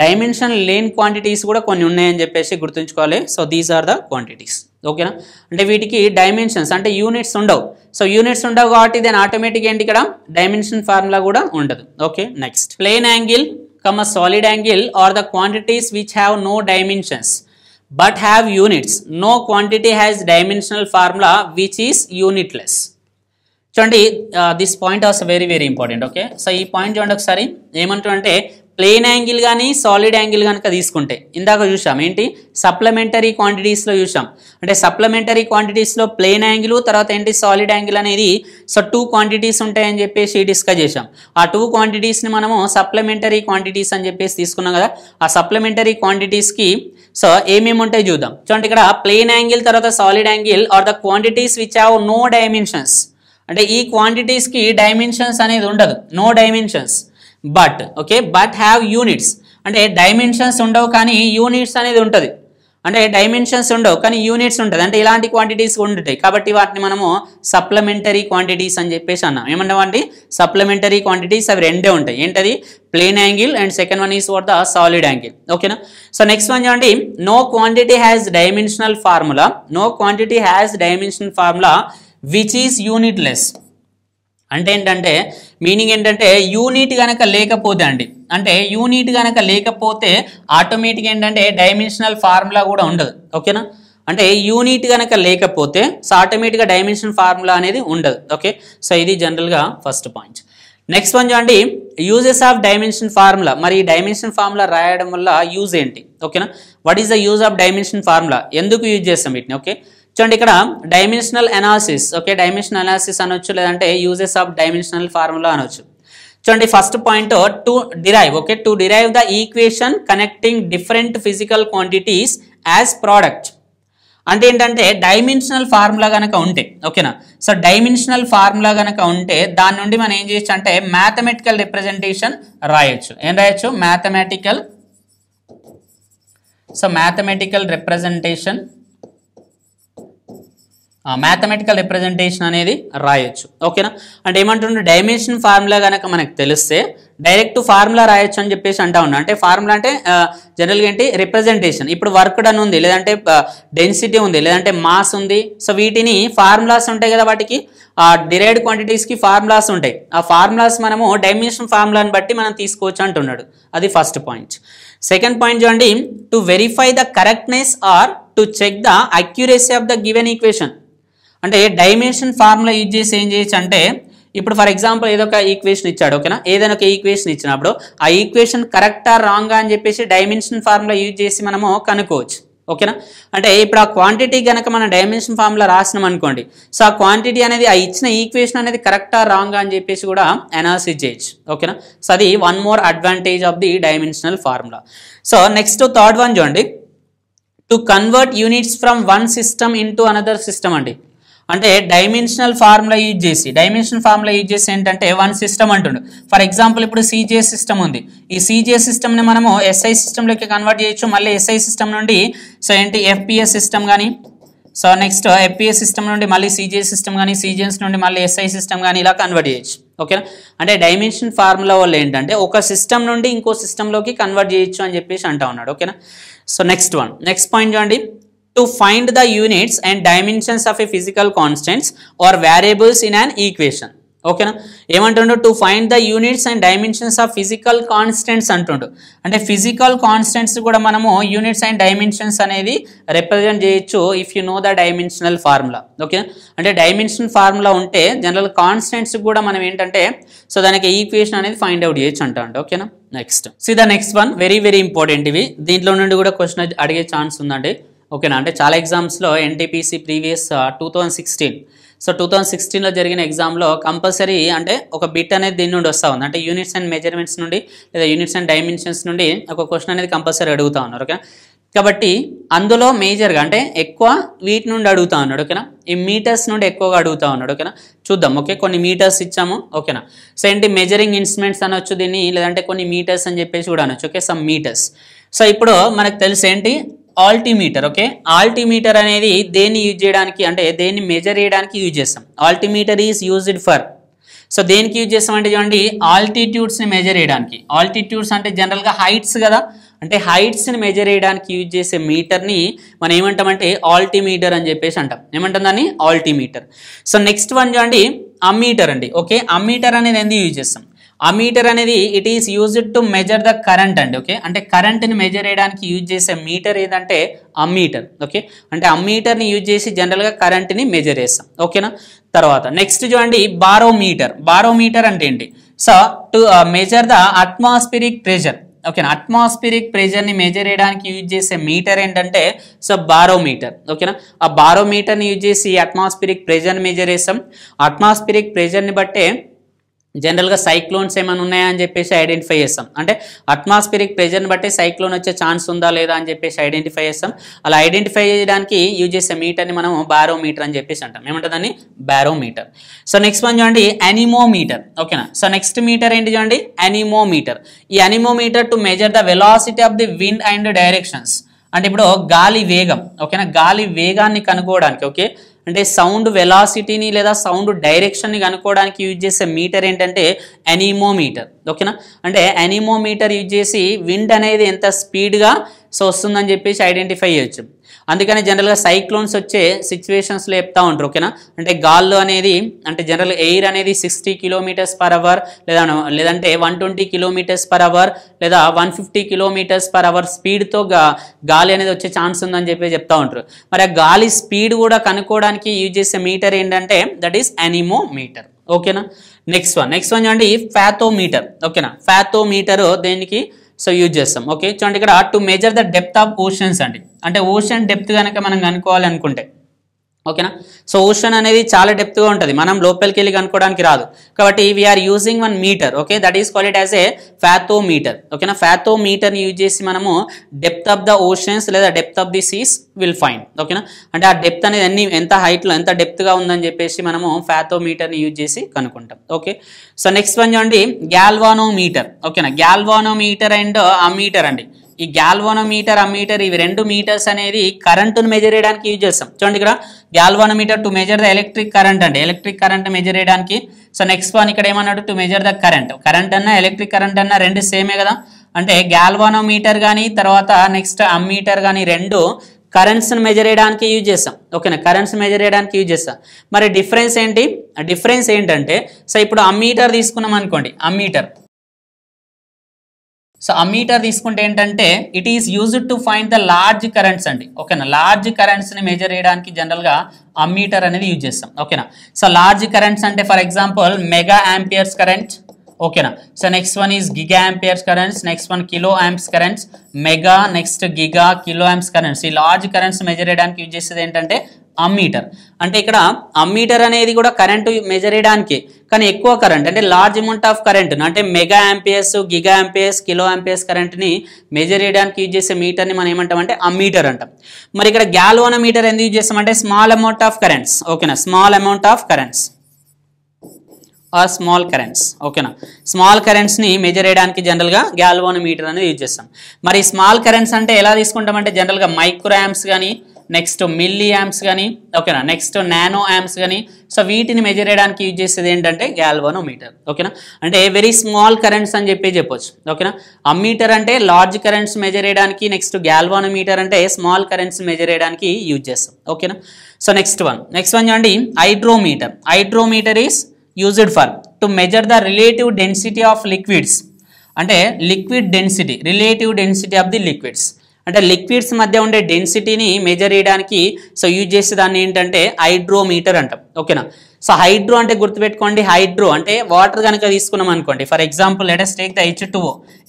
డైమెన్షన్ లేన్ క్వాంటిటీస్ కూడా కొన్ని ఉన్నాయని చెప్పేసి గుర్తుంచుకోవాలి so these are the quantities ఓకేనా అంటే వీటికి డైమెన్షన్స్ అంటే యూనిట్స్ ఉండవు సో యూనిట్స్ ఉండవు కాబట్టి దాని ఆటోమేటిక్ ఏంటి ఇక్కడ డైమెన్షన్ ఫార్ములా కూడా ఉండదు okay next plane angle come solid angle are the quantities which have no dimensions but have units no quantity has dimensional formula which is unitless చూడండి this point as very very important okay so ఈ point చూడండి ఒకసారి ఏమంటుంటే plane angle కానీ solid angle కనుక తీసుకుంటే ఇందాక చూసాం ఏంటి సప్లిమెంటరీ క్వాంటిటీస్లో చూసాం అంటే సప్లిమెంటరీ క్వాంటిటీస్లో ప్లెయిన్ యాంగిల్ తర్వాత ఏంటి సాలిడ్ యాంగిల్ అనేది సో టూ క్వాంటిటీస్ ఉంటాయని చెప్పేసి డిస్కస్ చేసాం ఆ టూ క్వాంటిటీస్ని మనము సప్లిమెంటరీ క్వాంటిటీస్ అని చెప్పేసి తీసుకున్నాం కదా ఆ సప్లిమెంటరీ క్వాంటిటీస్కి సో ఏమేమి ఉంటాయి చూద్దాం చూడండి ఇక్కడ ప్లెయిన్ యాంగిల్ తర్వాత solid angle are the quantities which have no dimensions అంటే ఈ క్వాంటిటీస్కి డైమెన్షన్స్ అనేది ఉండదు no dimensions but okay but have units అంటే డైమెన్షన్స్ ఉండవు కానీ యూనిట్స్ అనేది ఉంటుంది అంటే డైమెన్షన్స్ ఉండవు కానీ యూనిట్స్ ఉంటుంది అంటే ఇలాంటి క్వాంటిటీస్ ఉంటాయి కాబట్టి వాటిని మనము సప్లిమెంటరీ క్వాంటిటీస్ అని చెప్పేసి అన్నాం ఏమంటామండి సప్లిమెంటరీ క్వాంటిటీస్ అవి రెండే ఉంటాయి ఏంటది plane angle and second one is for the solid angle ఓకేనా సో నెక్స్ట్ వన్ చూడండి no quantity has dimensional formula no quantity has dimensional formula which is unitless అంటే ఏంటంటే మీనింగ్ ఏంటంటే యూనిట్ కనుక లేకపోతే అండి అంటే యూనిట్ కనుక లేకపోతే ఆటోమేటిక్ ఏంటంటే డైమెన్షనల్ ఫార్ములా కూడా ఉండదు ఓకేనా అంటే యూనిట్ కనుక లేకపోతే సో ఆటోమేటిక్గా డైమెన్షన్ ఫార్ములా అనేది ఉండదు ఓకే సో ఇది జనరల్గా ఫస్ట్ పాయింట్ నెక్స్ట్ వన్ చూడండి యూజెస్ ఆఫ్ డైమెన్షన్ ఫార్ములా మరి ఈ డైమెన్షన్ ఫార్ములా రాయడం వల్ల యూజ్ ఏంటి ఓకేనా what is the use of dimension formula ఎందుకు యూజ్ చేస్తాం వీటిని ఓకే చూడండి ఇక్కడ dimensional analysis okay dimensional analysis అనొచ్చు లేదంటే యూజెస్ ఆఫ్ డైమెన్షనల్ ఫార్ములా అనొచ్చు చూడండి first point to derive okay to derive the equation connecting different physical quantities as product అంటే ఏంటంటే డైమెన్షనల్ ఫార్ములా కనుక ఉంటే ఓకేనా సో డైమెన్షనల్ ఫార్ములా కనుక ఉంటే దాని నుండి మనం ఏం చేయొచ్చు అంటే మ్యాథమెటికల్ రిప్రజెంటేషన్ రాయొచ్చు ఏం రాయొచ్చు mathematical so mathematical representation mathematical representation అనేది రాయొచ్చు ఓకేనా అంటే ఏమంటుండే డైమెన్షన్ ఫార్ములా కనుక మనకు తెలిస్తే డైరెక్ట్ ఫార్ములా రాయొచ్చు అని చెప్పేసి అంటా ఉన్నా అంటే ఫార్ములా అంటే జనరల్గా ఏంటి రిప్రజెంటేషన్ ఇప్పుడు వర్క్ డన్ ఉంది లేదంటే డెన్సిటీ ఉంది లేదంటే మాస్ ఉంది సో వీటిని ఫార్ములాస్ ఉంటాయి కదా వాటికి డిరైడ్ క్వాంటిటీస్కి ఫార్ములాస్ ఉంటాయి ఆ ఫార్ములాస్ మనము డైమెన్షన్ ఫార్ములాని బట్టి మనం తీసుకోవచ్చు అంటున్నాడు అది ఫస్ట్ పాయింట్ సెకండ్ పాయింట్ చూడండి to verify the correctness or to check the accuracy of the given equation అంటే డైమెన్షన్ ఫార్ములా యూజ్ చేసి ఏం చేయొచ్చు అంటే ఇప్పుడు ఫర్ ఎగ్జాంపుల్ ఏదో ఒక ఈక్వేషన్ ఇచ్చాడు ఓకేనా ఏదైనా ఒక ఈక్వేషన్ ఇచ్చినప్పుడు ఆ ఈక్వేషన్ కరెక్టా రాంగా అని చెప్పేసి డైమెన్షన్ ఫార్ములా యూజ్ చేసి మనము కనుక్కోవచ్చు ఓకేనా అంటే ఇప్పుడు ఆ క్వాంటిటీ కనుక మనం డైమెన్షన్ ఫార్ములా రాసినాం అనుకోండి సో ఆ క్వాంటిటీ అనేది ఆ ఇచ్చిన ఈక్వేషన్ అనేది కరెక్టా రాంగ్ అని చెప్పేసి కూడా అనాలిసిస్ చేయొచ్చు ఓకేనా సో అది one more advantage of the dimensional formula so next third one చూడండి to convert units from one system in another system అండి అంటే డైమెన్షనల్ ఫార్ములా యూజ్ చేసి డైమెన్షనల్ ఫార్ములా యూజ్ చేసి ఏంటంటే వన్ సిస్టమ్ అంటుండు ఫర్ ఎగ్జాంపుల్ ఇప్పుడు CGS system ఉంది ఈ సిజిఏ సిస్టమ్ని మనము ఎస్ఐ సిస్టంలోకి కన్వర్ట్ చేయొచ్చు మళ్ళీ ఎస్ఐ సిస్టమ్ నుండి సో ఏంటి ఎఫ్పిఎస్ సిస్టమ్ కానీ సో నెక్స్ట్ ఎఫ్పిఎస్ సిస్టమ్ నుండి మళ్ళీ సిజిఏ సిస్టమ్ కానీ సిజిఎస్ నుండి మళ్ళీ ఎస్ఐ సిస్టమ్ కానీ ఇలా కన్వర్ట్ చేయొచ్చు ఓకేనా అంటే డైమెన్షన్ ఫార్ములా వల్ల ఏంటంటే ఒక సిస్టమ్ నుండి ఇంకో సిస్టంలోకి కన్వర్ట్ చేయొచ్చు అని చెప్పేసి అంటా ఉన్నాడు ఓకేనా so next one next point చూడండి to find the units and dimensions of a physical constants or variables in an equation ఓకేనా ఏమంటుండు to find the units and dimensions of physical constants అంటుండు అంటే ఫిజికల్ కాన్స్టెంట్స్ కూడా మనము units and dimensions అనేది represent చేయొచ్చు if you know the dimensional formula okay అంటే dimension formula ఉంటే జనరల్ కాన్స్టెంట్స్ కూడా మనం ఏంటంటే సో దానికి ఈక్వేషన్ అనేది ఫైండ్ అవుట్ చేయొచ్చు అంట ఓకేనా next see the next one very very important ఇవి దీంట్లో నుండి కూడా క్వశ్చన్ అడిగే ఛాన్స్ ఉందండి ఓకేనా అంటే చాలా ఎగ్జామ్స్లో NTPC previous two thousand sixteen so two thousand సిక్స్టీన్లో జరిగిన ఎగ్జామ్లో కంపల్సరీ అంటే ఒక బిట్ అనేది దీని నుండి వస్తూ ఉంది అంటే యూనిట్స్ అండ్ మెజర్మెంట్స్ నుండి లేదా యూనిట్స్ అండ్ డైమెన్షన్స్ నుండి ఒక క్వశ్చన్ అనేది కంపల్సరీ అడుగుతూ ఉన్నారు ఓకే కాబట్టి అందులో మేజర్గా అంటే ఎక్కువ వీటి నుండి అడుగుతా ఉన్నాడు ఓకేనా ఈ మీటర్స్ నుండి ఎక్కువగా అడుగుతా ఉన్నాడు ఓకేనా చూద్దాం ఓకే కొన్ని మీటర్స్ ఇచ్చాము ఓకేనా సో ఏంటి మెజరింగ్ ఇన్స్ట్రుమెంట్స్ అనొచ్చు దీన్ని లేదంటే కొన్ని మీటర్స్ అని చెప్పేసి కూడా అనొచ్చు ఓకే సమ్ మీటర్స్ సో ఇప్పుడు మనకు తెలుసు ఏంటి ఆల్టీమీటర్ ఓకే ఆల్టీమీటర్ అనేది దేన్ని యూజ్ చేయడానికి అంటే దేన్ని మెజర్ చేయడానికి యూజ్ చేస్తాం altimeter is used for so దేనికి యూజ్ చేస్తామంటే చూడండి ఆల్టిట్యూడ్స్ని మెజర్ చేయడానికి ఆల్టిట్యూడ్స్ అంటే జనరల్గా హైట్స్ కదా అంటే హైట్స్ని మెజర్ చేయడానికి యూజ్ చేసే మీటర్ని మనం ఏమంటామంటే ఆల్టిమీటర్ అని చెప్పేసి అంటాం ఏమంటాం దాన్ని ఆల్టీమీటర్ సో నెక్స్ట్ వన్ చూడండి అమ్మీటర్ అండి ఓకే అమ్మీటర్ అనేది ఎందుకు యూజ్ చేస్తాం మీటర్ అనేది it is used to measure the current అండి ఓకే అంటే కరెంట్ని మెజర్ చేయడానికి యూజ్ చేసే మీటర్ ఏదంటే అమ్మీటర్ ఓకే అంటే అమ్మీటర్ని యూజ్ చేసి జనరల్గా కరెంట్ని మెజర్ చేస్తాం ఓకేనా తర్వాత నెక్స్ట్ చూడండి బారోమీటర్ బారోమీటర్ అంటే ఏంటి so to measure the atmospheric pressure ఓకేనా అట్మాస్ఫిరిక్ ప్రెషర్ని మెజర్ చేయడానికి యూజ్ చేసే మీటర్ ఏంటంటే సో బారోమీటర్ ఓకేనా ఆ బారోమీటర్ని యూజ్ చేసి అట్మాస్ఫిరిక్ ప్రెషర్ని మెజర్ చేస్తాం అట్మాస్ఫిరిక్ ప్రెషర్ని బట్టే జనరల్గా సైక్లోన్స్ ఏమైనా ఉన్నాయా అని చెప్పేసి ఐడెంటిఫై చేస్తాం అంటే అట్మాస్ఫిరిక్ ప్రెజర్ని బట్టి సైక్లోన్ వచ్చే ఛాన్స్ ఉందా లేదా అని చెప్పేసి ఐడెంటిఫై చేస్తాం అలా ఐడెంటిఫై చేయడానికి యూజ్ చేసే మీటర్ని మనం బారోమీటర్ అని చెప్పేసి అంటాం ఏమంటుంది దాన్ని బారోమీటర్ సో నెక్స్ట్ వన్ చూడండి అనిమోమీటర్ ఓకేనా సో నెక్స్ట్ మీటర్ ఏంటి చూడండి అనిమోమీటర్ ఈ anemometer to measure the velocity of the wind and directions అంటే ఇప్పుడు గాలి వేగం ఓకేనా గాలి వేగాన్ని కనుక్కోవడానికి ఓకే అంటే సౌండ్ వెలాసిటీని లేదా సౌండ్ డైరెక్షన్ని కనుక్కోవడానికి యూజ్ చేసే మీటర్ ఏంటంటే ఎనీమోమీటర్ ఓకేనా అంటే ఎనీమోమీటర్ యూజ్ చేసి విండ్ అనేది ఎంత స్పీడ్గా సో వస్తుందని చెప్పేసి ఐడెంటిఫై చేయొచ్చు అందుకని జనరల్గా సైక్లోన్స్ వచ్చే సిచ్యువేషన్స్లో చెప్తా ఉంటారు ఓకేనా అంటే గాల్లు అనేది అంటే జనరల్ ఎయిర్ అనేది సిక్స్టీ కిలోమీటర్స్ పర్ అవర్ లేదా లేదంటే one twenty kilometres per hour లేదా one fifty kilometres per hour స్పీడ్తో గాలి అనేది వచ్చే ఛాన్స్ ఉందని చెప్పి చెప్తా ఉంటారు మరి ఆ గాలి స్పీడ్ కూడా కనుక్కోవడానికి యూజ్ చేసే మీటర్ ఏంటంటే దట్ ఈస్ మీటర్ ఓకేనా నెక్స్ట్ వన్ నెక్స్ట్ వన్ చూడండి ఫ్యాథోమీటర్ ఓకేనా ఫ్యాథోమీటర్ దేనికి సో యూజ్ చేస్తాం ఓకే చూడండి ఇక్కడ to measure the depth of oceans అండి అంటే ఓషన్ డెప్త్ కనుక మనం కనుక్కోవాలి అనుకుంటే ఓకేనా సో ఓషన్ అనేది చాలా డెప్త్గా ఉంటుంది మనం లోపలికి వెళ్ళి కనుక్కోవడానికి రాదు కాబట్టి we're using one metre okay that is call it as a metre ఓకేనా ఫ్యాథోమీటర్ని యూజ్ చేసి మనము డెప్త్ ఆఫ్ ద ఓషన్స్ లేదా depth of the seas will find ఓకేనా అంటే ఆ డెప్త్ అనేది అన్ని ఎంత హైట్లో ఎంత డెప్త్గా ఉందని చెప్పేసి మనము ఫ్యాథోమీటర్ని యూజ్ చేసి కనుక్కుంటాం ఓకే సో నెక్స్ట్ వన్ చూడండి మీటర్ ఓకేనా గ్యాల్వానో మీటర్ అండ్ ఆ మీటర్ అండి ఈ మీటర్ ఆ మీటర్ ఇవి రెండు మీటర్స్ అనేది కరెంటును మెజర్ చేయడానికి యూజ్ చేస్తాం చూడండి ఇక్కడ galvanometer to measure the electric current అండి ఎలక్ట్రిక్ కరెంట్ మెజర్ చేయడానికి సో నెక్స్ట్ వన్ ఇక్కడ ఏమన్నాడు to measure the current current అన్న ఎలక్ట్రిక్ కరెంట్ అన్న రెండు సేమే కదా అంటే గ్యాల్వానోమీటర్ కానీ తర్వాత నెక్స్ట్ అమ్మీటర్ కానీ రెండు కరెంట్స్ని మెజర్ చేయడానికి యూజ్ చేస్తాం ఓకేనా కరెంట్స్ మెజర్ చేయడానికి యూజ్ చేస్తాం మరి డిఫరెన్స్ ఏంటి డిఫరెన్స్ ఏంటంటే సో ఇప్పుడు అమ్మీటర్ తీసుకున్నాం అనుకోండి అమ్మీటర్ సో ఆ మీటర్ తీసుకుంటే ఏంటంటే it is used to find the large currents అండి ఓకేనా లార్జ్ కరెంట్స్ని మెజర్ చేయడానికి జనరల్గా అమ్మీటర్ అనేది యూజ్ చేస్తాం ఓకేనా సో లార్జ్ కరెంట్స్ అంటే for example mega amperes current ఓకేనా so next one is giga amperes currents next one kilo amps currents mega next giga kilo amps currents ఈ లార్జ్ కరెంట్స్ మెజర్ చేయడానికి use చేసేది ఏంటంటే ammeter అంటే ఇక్కడ ammeter అనేది కూడా కరెంటు మెజర్ చేయడానికి కానీ ఎక్కువ కరెంట్ అంటే లార్జ్ అమౌంట్ ఆఫ్ కరెంట్ అంటే mega amperes giga amperes kilo amperes కరెంట్ని మెజర్ చేయడానికి యూజ్ చేసే మీటర్ని మనం ఏమంటామంటే అమ్మీటర్ అంటాం మరి ఇక్కడ గ్యాలోన మీటర్ ఎందుకు యూజ్ చేస్తామంటే స్మాల్ అమౌంట్ ఆఫ్ కరెంట్స్ ఓకేనా small amount of currents or small currents ఓకేనా స్మాల్ కరెంట్స్ని మెజర్ చేయడానికి జనరల్గా గ్యాల్వాన్ మీటర్ అనేది యూజ్ చేస్తాం మరి స్మాల్ కరెంట్స్ అంటే ఎలా తీసుకుంటామంటే జనరల్గా మైక్రోయామ్స్ కానీ నెక్స్ట్ మిల్లీ యామ్స్ కానీ ఓకేనా నెక్స్ట్ నానో యామ్స్ కానీ సో వీటిని మెజర్ చేయడానికి యూజ్ చేసేది ఏంటంటే మీటర్ ఓకేనా అంటే వెరీ స్మాల్ కరెంట్స్ అని చెప్పి చెప్పొచ్చు ఓకేనా ఆ మీటర్ అంటే లార్జ్ కరెంట్స్ మెజర్ చేయడానికి నెక్స్ట్ మీటర్ అంటే స్మాల్ కరెంట్స్ మెజర్ చేయడానికి యూజ్ చేస్తాం ఓకేనా so next one next one చూడండి hydrometer hydrometer is used for to measure the relative density of liquids అంటే liquid density relative density of the liquids అంటే లిక్విడ్స్ మధ్య ఉండే డెన్సిటీని మెజర్ చేయడానికి సో యూజ్ చేసే దాన్ని ఏంటంటే హైడ్రోమీటర్ అంటాం ఓకేనా సో హైడ్రో అంటే గుర్తుపెట్టుకోండి హైడ్రో అంటే వాటర్ కనుక తీసుకున్నాం అనుకోండి for example let us take the H two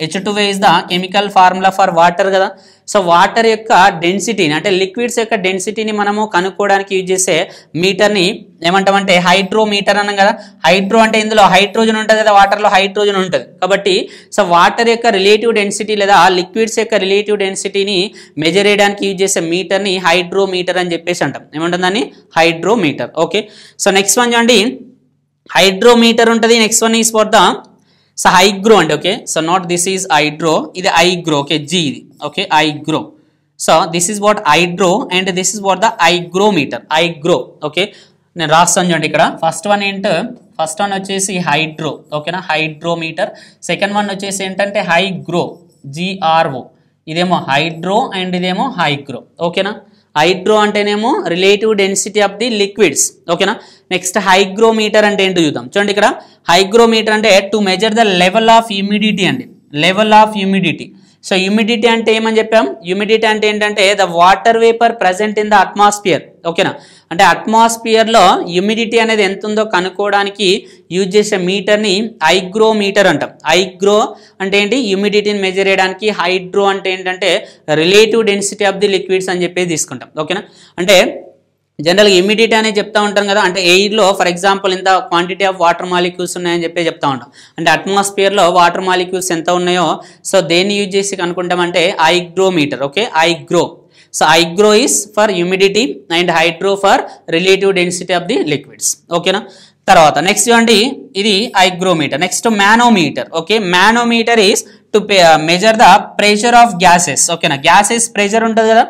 H two is the chemical formula for water కదా సో వాటర్ యొక్క డెన్సిటీని అంటే లిక్విడ్స్ యొక్క డెన్సిటీని మనము కనుక్కోవడానికి యూజ్ చేసే మీటర్ని ఏమంటామంటే హైడ్రోమీటర్ అన్నాం కదా హైడ్రో అంటే ఇందులో హైడ్రోజన్ ఉంటుంది కదా వాటర్లో హైడ్రోజన్ ఉంటుంది కాబట్టి సో వాటర్ యొక్క రిలేటివ్ డెన్సిటీ లేదా లిక్విడ్స్ యొక్క రిలేటివ్ డెన్సిటీని మెజర్ చేయడానికి యూజ్ చేసే మీటర్ని హైడ్రోమీటర్ అని చెప్పేసి అంటాం ఏమంటుందని hydrometer okay so next one చూడండి హైడ్రోమీటర్ ఉంటుంది next one is for the so hygro అండి okay so not this is hydro ఇది ఐగ్రో ఓకే జీ ఇది okay hygro so this is what hydro and this is what the hygrometer hygro okay నేను రాస్తాను చూడండి ఇక్కడ first one ఏంటో first one వచ్చేసి hydro ఓకేనా హైడ్రోమీటర్ సెకండ్ వన్ వచ్చేసి ఏంటంటే హైగ్రో జీఆర్ఓ ఇదేమో హైడ్రో అండ్ ఇదేమో హైగ్రో ఓకేనా హైడ్రో అంటేనేమో relative density of the liquids ఓకేనా నెక్స్ట్ హైగ్రోమీటర్ అంటే ఏంటో చూద్దాం చూడండి ఇక్కడ హైగ్రోమీటర్ అంటే to measure the level of humidity అండి level of humidity so humidity అంటే ఏమని చెప్పాం హ్యూమిడిటీ అంటే ఏంటంటే the water vapour present in the atmosphere ఓకేనా అంటే అట్మాస్ఫియర్లో హ్యూమిడిటీ అనేది ఎంత ఉందో కనుక్కోవడానికి యూజ్ చేసే మీటర్ని ఐగ్రో మీటర్ అంటాం ఐగ్రో అంటే ఏంటి హ్యూమిడిటీని మెజర్ చేయడానికి హైడ్రో అంటే ఏంటంటే relative density of the liquids అని చెప్పేసి తీసుకుంటాం ఓకేనా అంటే జనరల్గా ఇమీడియట్ అనే చెప్తా ఉంటాం కదా అంటే ఎయిర్లో ఫర్ ఎగ్జాంపుల్ ఇంత క్వాంటిటీ ఆఫ్ వాటర్ మాలిక్యూల్స్ ఉన్నాయని చెప్పి చెప్తా ఉంటాం అంటే అట్మాస్ఫియర్లో వాటర్ మాలిక్యూల్స్ ఎంత ఉన్నాయో సో దేన్ని యూజ్ చేసి కనుక్కుంటామంటే hygrometer okay hygro so hygro is for humidity and hydro for relative density of the liquids ఓకేనా తర్వాత నెక్స్ట్ చూడండి ఇది hygrometer next manometer okay manometer is to measure the pressure of gases ఓకేనా gases pressure ఉంటుంది కదా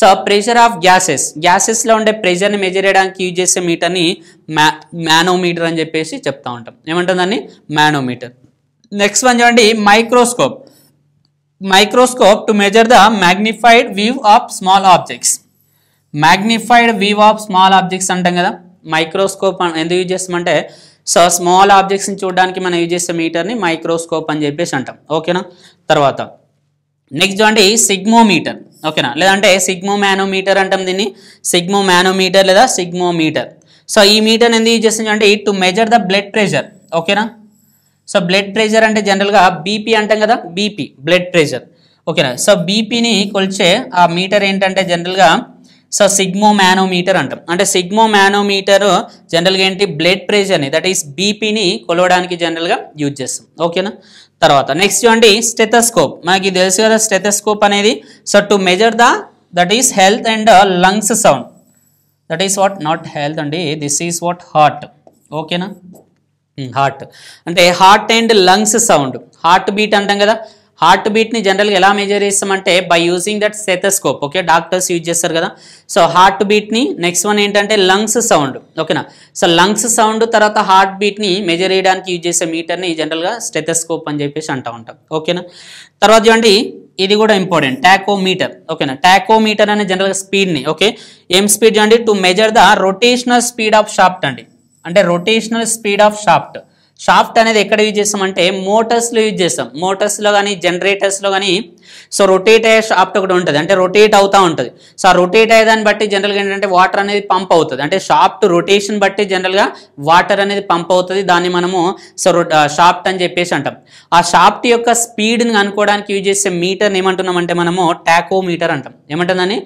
so pressure of gases గ్యాసెస్లో ఉండే ని మెజర్ చేయడానికి యూజ్ చేసే మీటర్ని మ్యా మ్యానోమీటర్ అని చెప్పేసి చెప్తా ఉంటాం ఏమంటుందని మ్యానోమీటర్ నెక్స్ట్ వన్ చూడండి microscope microscope to measure the magnified view of small objects magnified view of small objects అంటాం కదా మైక్రోస్కోప్ ఎందుకు యూజ్ చేస్తామంటే సో స్మాల్ ఆబ్జెక్ట్స్ని చూడడానికి మనం యూజ్ చేసే మీటర్ని మైక్రోస్కోప్ అని చెప్పేసి అంటాం ఓకేనా తర్వాత నెక్స్ట్ చూడండి సిగ్మోమీటర్ ఓకేనా లేదంటే సిగ్మో మ్యానోమీటర్ అంటాం దీన్ని సిగ్మో మ్యానోమీటర్ లేదా సిగ్మోమీటర్ సో ఈ మీటర్ ఎందుకు యూజ్ చేస్తుంది అంటే to measure the blood pressure ఓకేనా సో బ్లడ్ ప్రెషర్ అంటే జనరల్గా బీపీ అంటాం కదా బీపీ బ్లడ్ ప్రెషర్ ఓకేనా సో బీపీని కొలిచే ఆ మీటర్ ఏంటంటే జనరల్గా సో సిగ్మో మ్యానోమీటర్ అంటాం అంటే సిగ్మో మ్యానోమీటర్ జనరల్గా ఏంటి బ్లడ్ ప్రెషర్ని దట్ ఈస్ బీపీని కొలవడానికి జనరల్గా యూజ్ చేస్తాం ఓకేనా తర్వాత నెక్స్ట్ చూడండి స్టెథస్కోప్ మనకి తెలుసు కదా స్టెథస్కోప్ అనేది so to measure the that is health and lungs sound that is what not health అండి దిస్ ఈస్ వాట్ హార్ట్ ఓకేనా హార్ట్ అంటే heart and lungs sound heart beat అంటాం కదా హార్ట్ బీట్ని జనరల్గా ఎలా మెజర్ చేస్తామంటే by using that stethoscope okay doctors use చేస్తారు కదా సో హార్ట్ బీట్ని నెక్స్ట్ వన్ ఏంటంటే లంగ్స్ సౌండ్ ఓకేనా సో లంగ్స్ సౌండ్ తర్వాత హార్ట్ బీట్ని మెజర్ చేయడానికి యూజ్ చేసే మీటర్ని జనరల్గా స్టెతస్కోప్ అని చెప్పేసి అంటూ ఉంటాం ఓకేనా తర్వాత చూడండి ఇది కూడా ఇంపార్టెంట్ టాకోమీటర్ ఓకేనా టాకోమీటర్ అనే జనరల్గా స్పీడ్ని ఓకే ఏం స్పీడ్ చూడండి to measure the rotational speed of shaft అండి అంటే rotational speed of shaft shaft అనేది ఎక్కడ యూజ్ చేస్తామంటే మోటార్స్లో యూజ్ చేస్తాం మోటార్స్లో కానీ జనరేటర్స్లో కానీ సో రొటేట్ అయ్యే షాఫ్ట్ ఒకటి ఉంటుంది అంటే రొటేట్ అవుతూ ఉంటుంది సో ఆ రొటేట్ అయ్యేదాన్ని బట్టి జనరల్గా ఏంటంటే వాటర్ అనేది పంప్ అవుతుంది అంటే షాఫ్ట్ రొటేషన్ బట్టి జనరల్గా వాటర్ అనేది పంప్ అవుతుంది దాన్ని మనము సో షాఫ్ట్ అని చెప్పేసి అంటాం ఆ షాఫ్ట్ యొక్క స్పీడ్ని అనుకోవడానికి యూజ్ చేసే మీటర్ని ఏమంటున్నామంటే మనము మీటర్ అంటాం ఏమంటుందని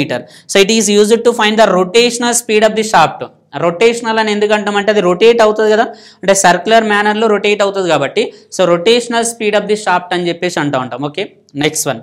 meter so it is used to find the rotational speed of the shaft rotational అని ఎందుకు అంటే అది రొటేట్ అవుతుంది కదా అంటే సర్క్యులర్ మేనర్లో రొటేట్ అవుతుంది కాబట్టి so rotational speed of the shaft అని చెప్పేసి అంటూ ఉంటాం okay next one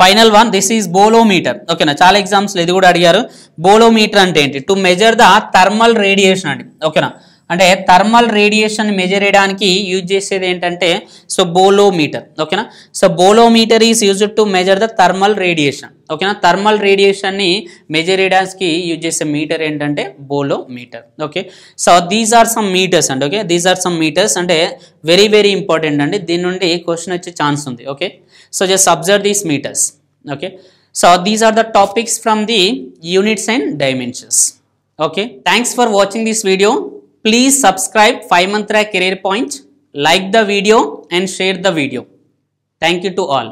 final one this is bolometer ఓకేనా చాలా ఎగ్జామ్స్లో ఇది కూడా అడిగారు బోలోమీటర్ అంటే ఏంటి to measure the thermal radiation అండి ఓకేనా అంటే థర్మల్ రేడియేషన్ మెజర్ చేయడానికి యూజ్ చేసేది ఏంటంటే సో బోలోమీటర్ ఓకేనా so bolometer is used to measure the thermal radiation ఓకేనా థర్మల్ రేడియేషన్ని మెజర్ చేయడానికి యూజ్ చేసే మీటర్ ఏంటంటే bolo meter okay so these are some meters అండి okay these are some meters అంటే వెరీ వెరీ ఇంపార్టెంట్ అండి దీని నుండి క్వశ్చన్ వచ్చే ఛాన్స్ ఉంది okay so just observe these meters okay so these are the topics from the units and dimensions okay thanks for watching this video Please subscribe 5 Mantra Career Points, like the video and share the video. Thank you to all.